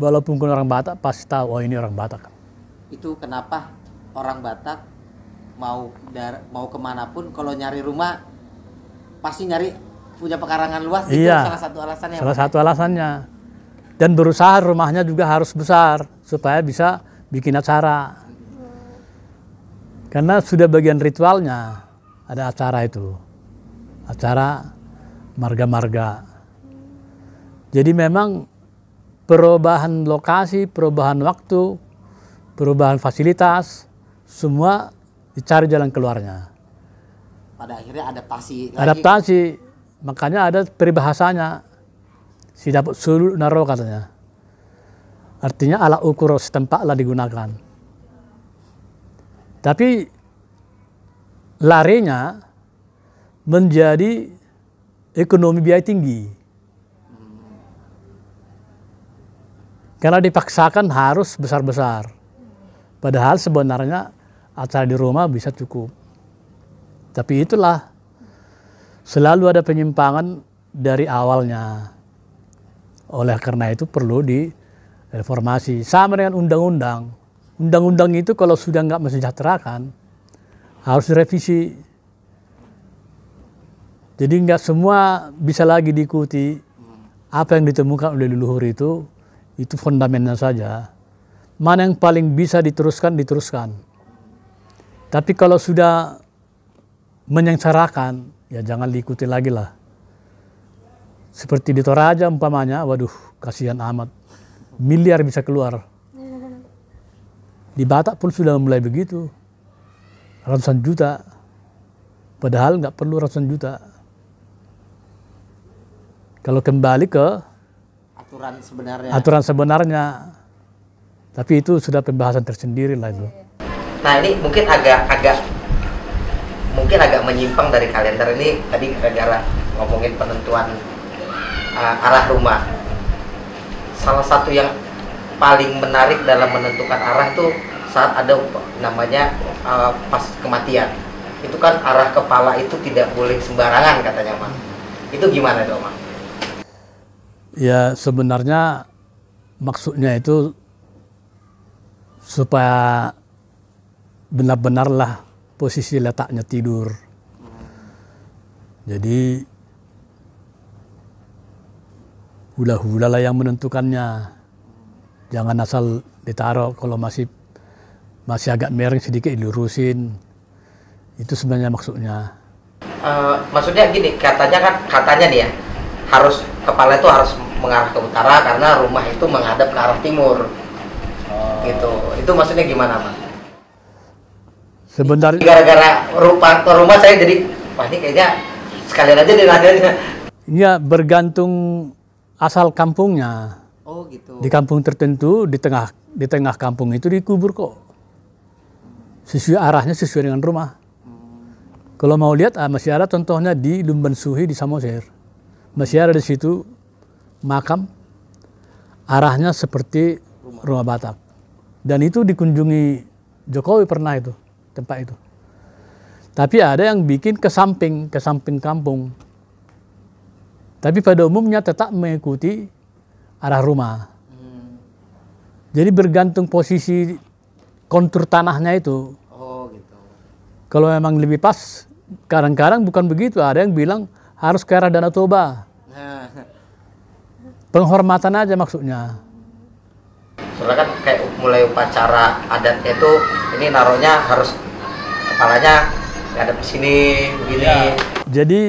walaupun orang Batak pasti tahu oh ini orang Batak. Itu kenapa orang Batak mau dar, mau kemanapun kalau nyari rumah pasti nyari punya pekarangan luas iya, itu salah satu alasannya. Salah satu alasannya. Dan berusaha rumahnya juga harus besar supaya bisa bikin acara. Karena sudah bagian ritualnya ada acara itu. Acara marga-marga. Jadi memang perubahan lokasi, perubahan waktu, perubahan fasilitas, semua dicari jalan keluarnya. Pada akhirnya adaptasi. Adaptasi. Makanya ada peribahasanya si dapat sulut naro katanya. Artinya alat ukur setempatlah digunakan. Tapi larinya menjadi ekonomi biaya tinggi. Karena dipaksakan harus besar-besar. Padahal sebenarnya acara di rumah bisa cukup. Tapi itulah selalu ada penyimpangan dari awalnya. Oleh karena itu perlu di reformasi. Sama dengan undang-undang. Undang-undang itu kalau sudah nggak mensejahterakan, harus direvisi. Jadi nggak semua bisa lagi diikuti apa yang ditemukan oleh leluhur itu, itu fundamental saja. Mana yang paling bisa diteruskan, diteruskan. Tapi kalau sudah menyengsarakan, ya jangan diikuti lagi lah. Seperti di Toraja umpamanya, waduh kasihan amat. Miliar bisa keluar. Di Batak pun sudah mulai begitu. Ratusan juta. Padahal nggak perlu ratusan juta. Kalau kembali ke aturan sebenarnya. Aturan sebenarnya. Tapi itu sudah pembahasan tersendiri lah itu. Nah ini mungkin agak agak mungkin agak menyimpang dari kalender ini tadi gara-gara ngomongin penentuan uh, arah rumah. Salah satu yang paling menarik dalam menentukan arah tuh saat ada namanya uh, pas kematian. Itu kan arah kepala itu tidak boleh sembarangan katanya, Mang. Itu gimana dong, Mang? Ya, sebenarnya maksudnya itu supaya benar-benarlah posisi letaknya tidur. Jadi hula-hula lah yang menentukannya. Jangan asal ditaruh kalau masih masih agak mereng sedikit dilurusin. Itu sebenarnya maksudnya. Uh, maksudnya gini, katanya kan katanya dia ya, harus kepala itu harus mengarah ke utara karena rumah itu menghadap ke arah timur. Oh. Gitu. Itu maksudnya gimana, Pak? Sebentar gara-gara rupa ke rumah saya jadi wah ini kayaknya sekalian aja deh nanyanya ya bergantung asal kampungnya oh gitu di kampung tertentu di tengah di tengah kampung itu dikubur kok sesuai arahnya sesuai dengan rumah hmm. kalau mau lihat ah, masih ada contohnya di Lumban Suhi di Samosir masih ada di situ makam arahnya seperti rumah, rumah Batak dan itu dikunjungi Jokowi pernah itu tempat itu. Tapi ada yang bikin ke samping, ke samping kampung. Tapi pada umumnya tetap mengikuti arah rumah. Jadi bergantung posisi kontur tanahnya itu. Oh, gitu. Kalau memang lebih pas, kadang-kadang bukan begitu. Ada yang bilang harus ke arah Danau Toba. Nah. Penghormatan aja maksudnya. Soalnya kan kayak mulai upacara adat itu ini naruhnya harus kepalanya ada di sini begini. Iya. Jadi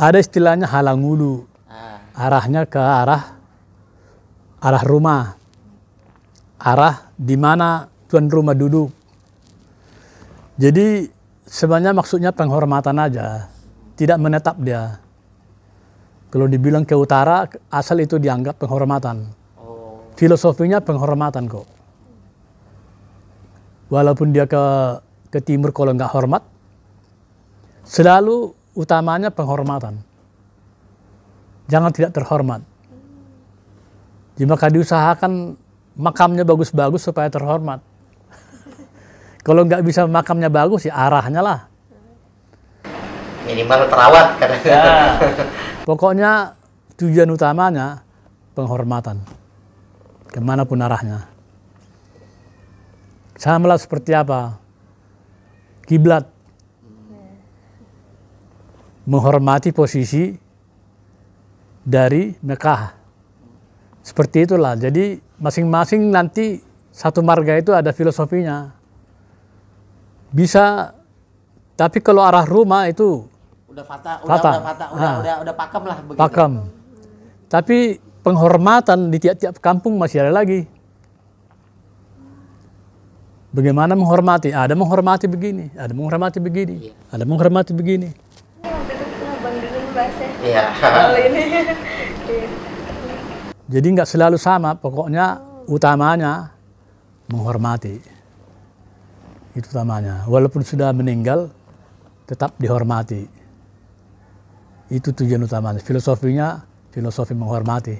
ada istilahnya halangulu. Ah. Arahnya ke arah arah rumah. Arah di mana tuan rumah duduk. Jadi sebenarnya maksudnya penghormatan aja, tidak menetap dia. Kalau dibilang ke utara, asal itu dianggap penghormatan. Oh. Filosofinya penghormatan kok walaupun dia ke ke timur kalau nggak hormat selalu utamanya penghormatan jangan tidak terhormat jadi ya, maka diusahakan makamnya bagus-bagus supaya terhormat kalau nggak bisa makamnya bagus ya arahnya lah minimal terawat kadang ya. pokoknya tujuan utamanya penghormatan kemanapun arahnya Samalah seperti apa? Kiblat. Menghormati posisi dari Mekah. Seperti itulah. Jadi masing-masing nanti satu marga itu ada filosofinya. Bisa tapi kalau arah rumah itu udah fata, fata. udah fata, udah, nah, udah, udah pakem lah begitu. Pakem. Tapi penghormatan di tiap-tiap kampung masih ada lagi. Bagaimana menghormati? Ada menghormati begini, ada menghormati begini, iya. ada menghormati begini. Iya. Iya. Jadi nggak selalu sama, pokoknya utamanya menghormati. Itu utamanya. Walaupun sudah meninggal, tetap dihormati. Itu tujuan utamanya. Filosofinya, filosofi menghormati.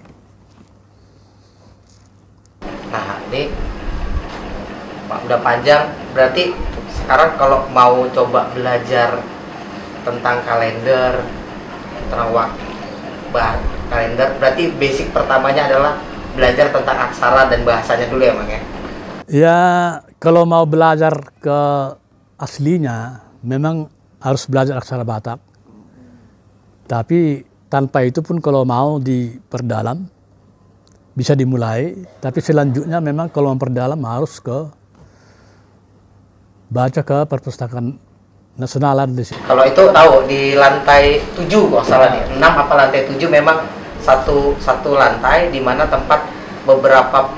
Nah, udah panjang berarti sekarang kalau mau coba belajar tentang kalender tentang waktu bah, kalender berarti basic pertamanya adalah belajar tentang aksara dan bahasanya dulu ya Mang ya ya kalau mau belajar ke aslinya memang harus belajar aksara Batak tapi tanpa itu pun kalau mau diperdalam bisa dimulai tapi selanjutnya memang kalau memperdalam harus ke baca ke perpustakaan nasionalan di sini. Kalau itu tahu di lantai 7 kalau salah nih, 6 apa lantai 7 memang satu satu lantai di mana tempat beberapa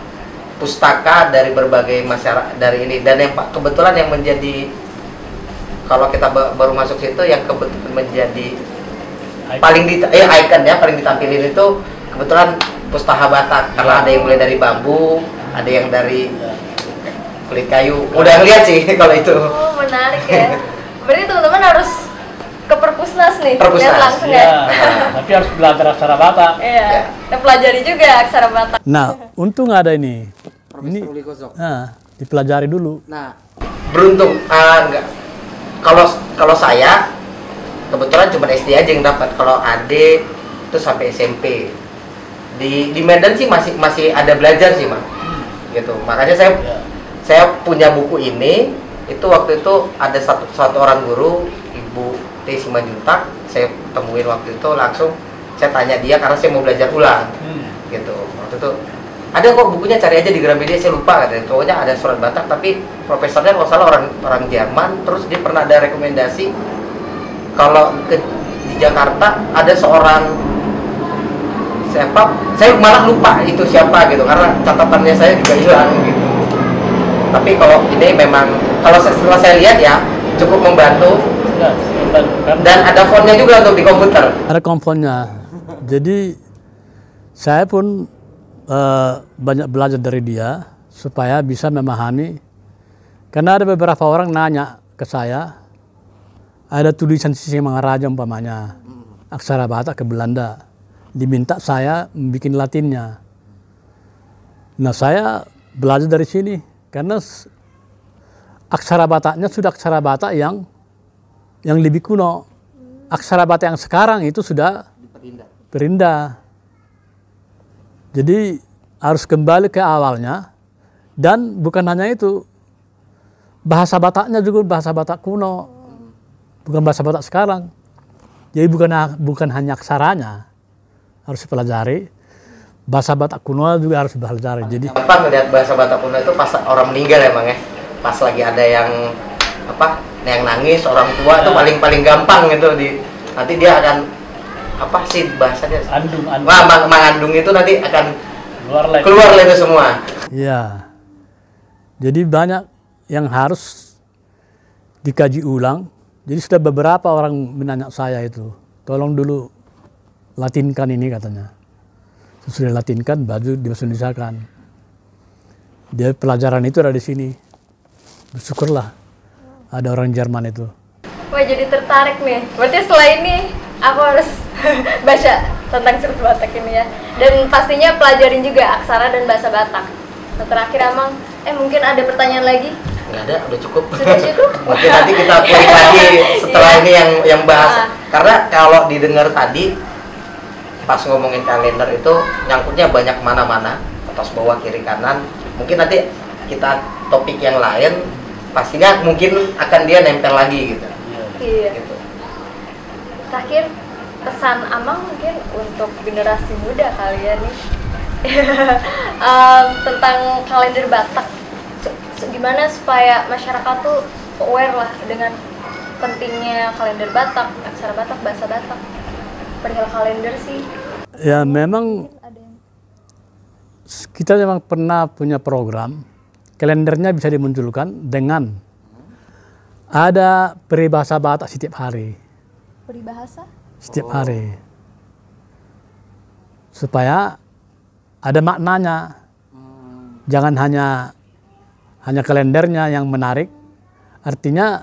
pustaka dari berbagai masyarakat dari ini dan yang kebetulan yang menjadi kalau kita baru masuk situ yang kebetulan menjadi Icon. paling di eh icon ya paling ditampilin itu kebetulan pustaka Batak karena iya. ada yang mulai dari bambu, ada yang dari iya kulit kayu udah ngeliat sih kalau itu oh, menarik ya berarti teman-teman harus ke perpusnas nih perpusnas. lihat langsung iya. ya, ya. tapi harus belajar aksara Batak iya ya. dan pelajari juga aksara Batak nah untung ada ini ini nah, dipelajari dulu nah beruntung uh, enggak kalau kalau saya kebetulan cuma SD aja yang dapat kalau AD itu sampai SMP di di Medan sih masih masih ada belajar sih Mas. hmm. gitu makanya saya yeah saya punya buku ini itu waktu itu ada satu satu orang guru ibu T Simanjuntak saya temuin waktu itu langsung saya tanya dia karena saya mau belajar ulang hmm. gitu waktu itu ada kok bukunya cari aja di Gramedia saya lupa katanya cowoknya ada surat Batak tapi profesornya kalau salah orang orang Jerman terus dia pernah ada rekomendasi kalau ke di Jakarta ada seorang siapa saya malah lupa itu siapa gitu karena catatannya saya juga hilang gitu tapi kalau ini memang kalau setelah saya lihat ya cukup membantu iya, kan. dan ada fontnya juga untuk di komputer ada komponnya jadi saya pun uh, banyak belajar dari dia supaya bisa memahami karena ada beberapa orang nanya ke saya ada tulisan sisi Mangaraja umpamanya aksara Batak ke Belanda diminta saya membuat Latinnya nah saya belajar dari sini karena aksara Bataknya sudah aksara Batak yang yang lebih kuno. Aksara Batak yang sekarang itu sudah berinda. Jadi harus kembali ke awalnya dan bukan hanya itu. Bahasa Bataknya juga bahasa Batak kuno. Bukan bahasa Batak sekarang. Jadi bukan bukan hanya aksaranya harus dipelajari, bahasa Batak kuno juga harus belajar. Jadi apa melihat bahasa Batak kuno itu pas orang meninggal emang ya, pas lagi ada yang apa yang nangis orang tua itu nah. paling paling gampang gitu di nanti dia akan apa sih bahasanya andung andung Wah, mang, mang andung itu nanti akan keluar lagi keluar itu semua iya jadi banyak yang harus dikaji ulang jadi sudah beberapa orang menanya saya itu tolong dulu latinkan ini katanya sudah latinkan baru dibahasa Indonesia Dia pelajaran itu ada di sini. Bersyukurlah ada orang Jerman itu. Wah jadi tertarik nih. Berarti setelah ini aku harus baca tentang surat Batak ini ya. Dan pastinya pelajarin juga aksara dan bahasa Batak. dan terakhir Amang, eh mungkin ada pertanyaan lagi? Nggak ada, udah cukup. Sudah cukup? Mungkin nanti kita kulik lagi iya. setelah ini yang yang bahas. Ah. Karena kalau didengar tadi pas ngomongin kalender itu nyangkutnya banyak mana-mana atas bawah kiri kanan mungkin nanti kita topik yang lain pastinya mungkin akan dia nempel lagi gitu iya gitu. terakhir pesan amang mungkin untuk generasi muda kalian ya nih um, tentang kalender Batak gimana supaya masyarakat tuh aware lah dengan pentingnya kalender Batak, aksara Batak, bahasa Batak perihal kalender sih? Ya memang kita memang pernah punya program kalendernya bisa dimunculkan dengan ada peribahasa Batak setiap hari. Peribahasa? Setiap oh. hari. Supaya ada maknanya. Hmm. Jangan hanya hanya kalendernya yang menarik. Artinya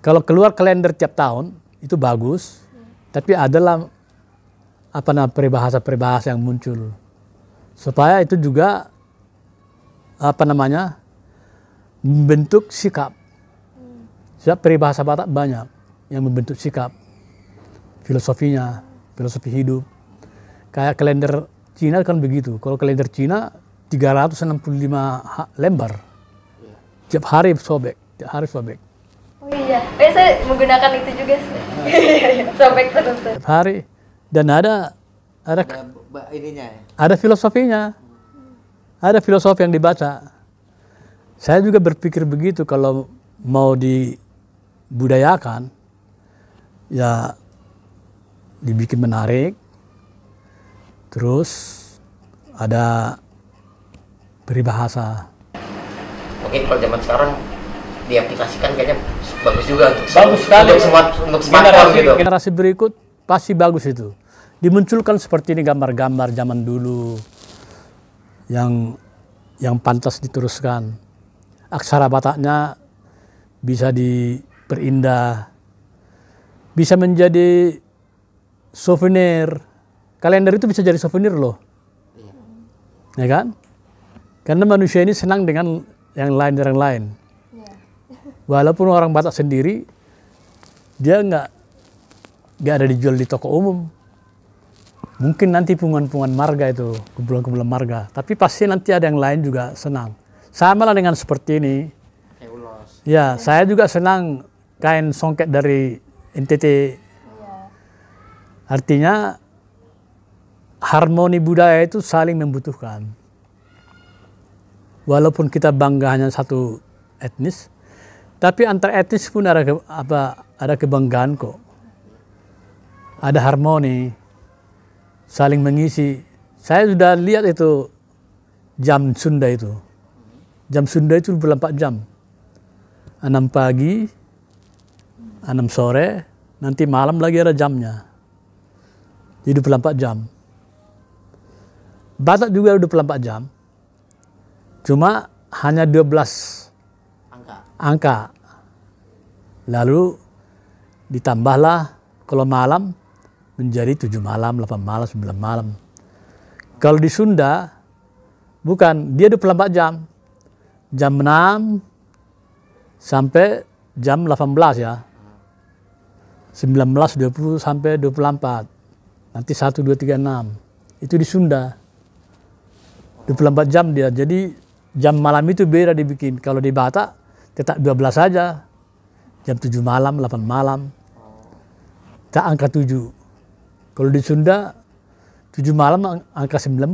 kalau keluar kalender tiap tahun itu bagus, tapi adalah apa namanya peribahasa-peribahasa yang muncul supaya itu juga apa namanya membentuk sikap. Sebab peribahasa Batak banyak yang membentuk sikap, filosofinya, filosofi hidup. Kayak kalender Cina kan begitu. Kalau kalender Cina 365 lembar. Iya. Tiap hari sobek, tiap hari sobek. Oh iya, eh, saya menggunakan itu juga sih. Sampai terus. Setiap hari dan ada ada, ada ininya. Ya? Ada filosofinya. Ada filosofi yang dibaca. Saya juga berpikir begitu kalau mau dibudayakan ya dibikin menarik. Terus ada peribahasa. Mungkin kalau zaman sekarang diaplikasikan kayaknya bagus juga bagus sekali untuk, smart, untuk smart generasi, gitu. Generasi berikut pasti bagus itu. Dimunculkan seperti ini gambar-gambar zaman dulu yang yang pantas diteruskan. Aksara Bataknya bisa diperindah. Bisa menjadi souvenir. Kalender itu bisa jadi souvenir loh. Iya. Ya kan? Karena manusia ini senang dengan yang lain-yang lain. dari yang lain walaupun orang Batak sendiri dia nggak nggak ada dijual di toko umum mungkin nanti pungan-pungan marga itu kumpulan-kumpulan marga tapi pasti nanti ada yang lain juga senang sama lah dengan seperti ini ya saya juga senang kain songket dari NTT iya. artinya harmoni budaya itu saling membutuhkan walaupun kita bangga hanya satu etnis tapi antar etnis pun ada ke, apa ada kebanggaan kok. Ada harmoni, saling mengisi. Saya sudah lihat itu jam Sunda itu. Jam Sunda itu berempat jam. 6 pagi, 6 sore, nanti malam lagi ada jamnya. Jadi 24 jam. Batak juga 24 jam. Cuma hanya 12 angka. Lalu ditambahlah kalau malam menjadi tujuh malam, delapan malam, sembilan malam. Kalau di Sunda, bukan, dia 24 jam. Jam 6 sampai jam 18 ya. 19, 20 sampai 24. Nanti 1, 2, 3, 6. Itu di Sunda. 24 jam dia. Jadi jam malam itu beda dibikin. Kalau di Batak, kita 12 saja. Jam 7 malam, 8 malam. tak angka 7. Kalau di Sunda, 7 malam angka 19.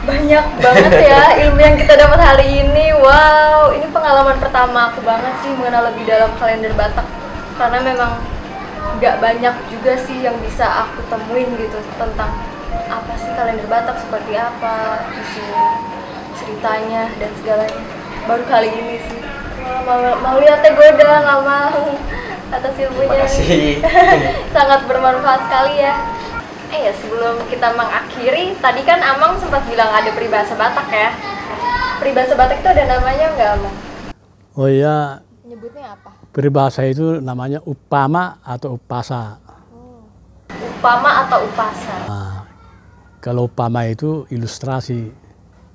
banyak banget ya ilmu yang kita dapat hari ini. Wow, ini pengalaman pertama aku banget sih mengenal lebih dalam kalender Batak. Karena memang nggak banyak juga sih yang bisa aku temuin gitu tentang apa sih kalender Batak seperti apa isi ceritanya dan segalanya baru kali ini sih mau mau lihat teh goda nggak mau atas ilmunya sangat bermanfaat sekali ya eh ya sebelum kita mengakhiri tadi kan Amang sempat bilang ada peribahasa Batak ya peribahasa Batak itu ada namanya nggak Amang oh iya nyebutnya apa peribahasa itu namanya upama atau upasa oh. upama atau upasa nah kalau pama itu ilustrasi.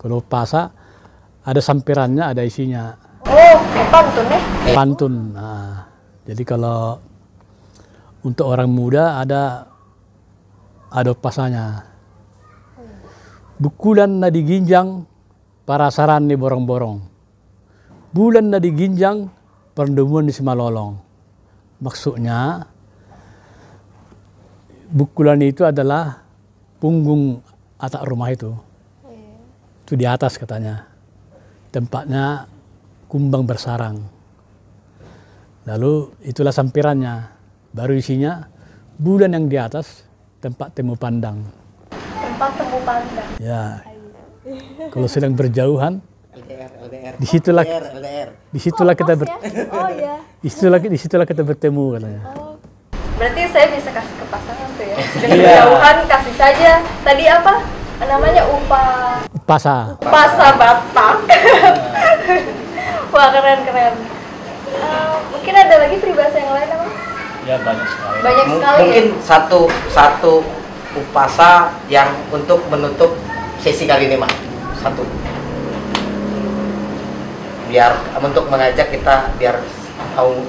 Kalau pasa ada sampirannya, ada isinya. Oh, pantun ya? Eh? Pantun. Nah, jadi kalau untuk orang muda ada ada pasanya. Bukulan nadi ginjang para saran di borong-borong. Bulan nadi ginjang perdemuan di semalolong. Maksudnya bukulan itu adalah punggung atap rumah itu. Iya. Itu di atas katanya. Tempatnya kumbang bersarang. Lalu itulah sampirannya. Baru isinya bulan yang di atas tempat temu pandang. Tempat temu pandang. Ya. Kalau sedang berjauhan, LDR, LDR. di situlah kita oh, iya. oh, iya. disitulah oh, kita ber, ya? oh, ya. di situlah kita bertemu katanya. Oh. Berarti saya bisa kasih dengan yeah. Iya. jauhan kasih saja tadi apa namanya upah upasa upasa batak wah keren keren uh, mungkin ada lagi peribahasa yang lain apa ya banyak sekali banyak sekali M mungkin satu satu upasa yang untuk menutup sesi kali ini mah satu biar untuk mengajak kita biar tahu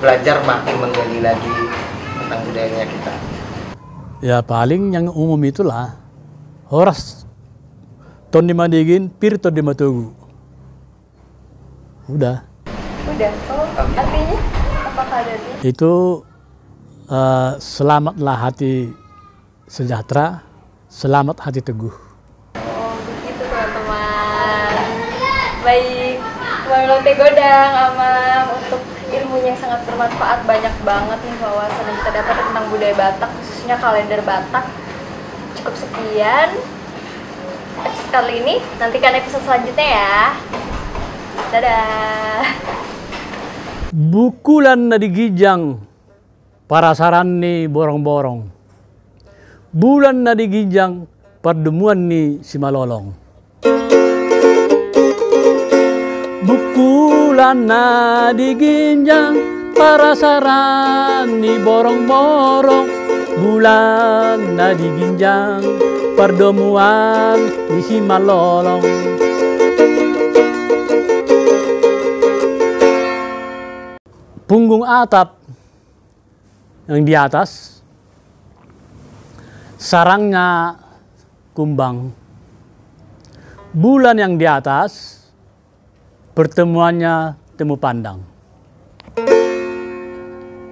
belajar makin menggali lagi tentang budayanya kita. Ya paling yang umum itulah horas ton dimandingin, pir ton dimatugu. Udah. Udah. Oh, artinya apa kadarnya? Itu uh, selamatlah hati sejahtera, selamat hati teguh. Oh, begitu teman-teman. Baik, Bang Lote Godang, Amam, untuk sangat bermanfaat banyak banget nih wawasan yang kita dapat tentang budaya Batak khususnya kalender Batak cukup sekian episode kali ini nantikan episode selanjutnya ya dadah bukulan di gijang para saran nih borong-borong bulan nadi gijang perdemuan nih Simalolong bukulan nadi ginjang Para saran ni borong-borong Bulan na ginjang Perdomuan di himalolong Punggung atap yang di atas sarangnya kumbang bulan yang di atas pertemuannya temu pandang.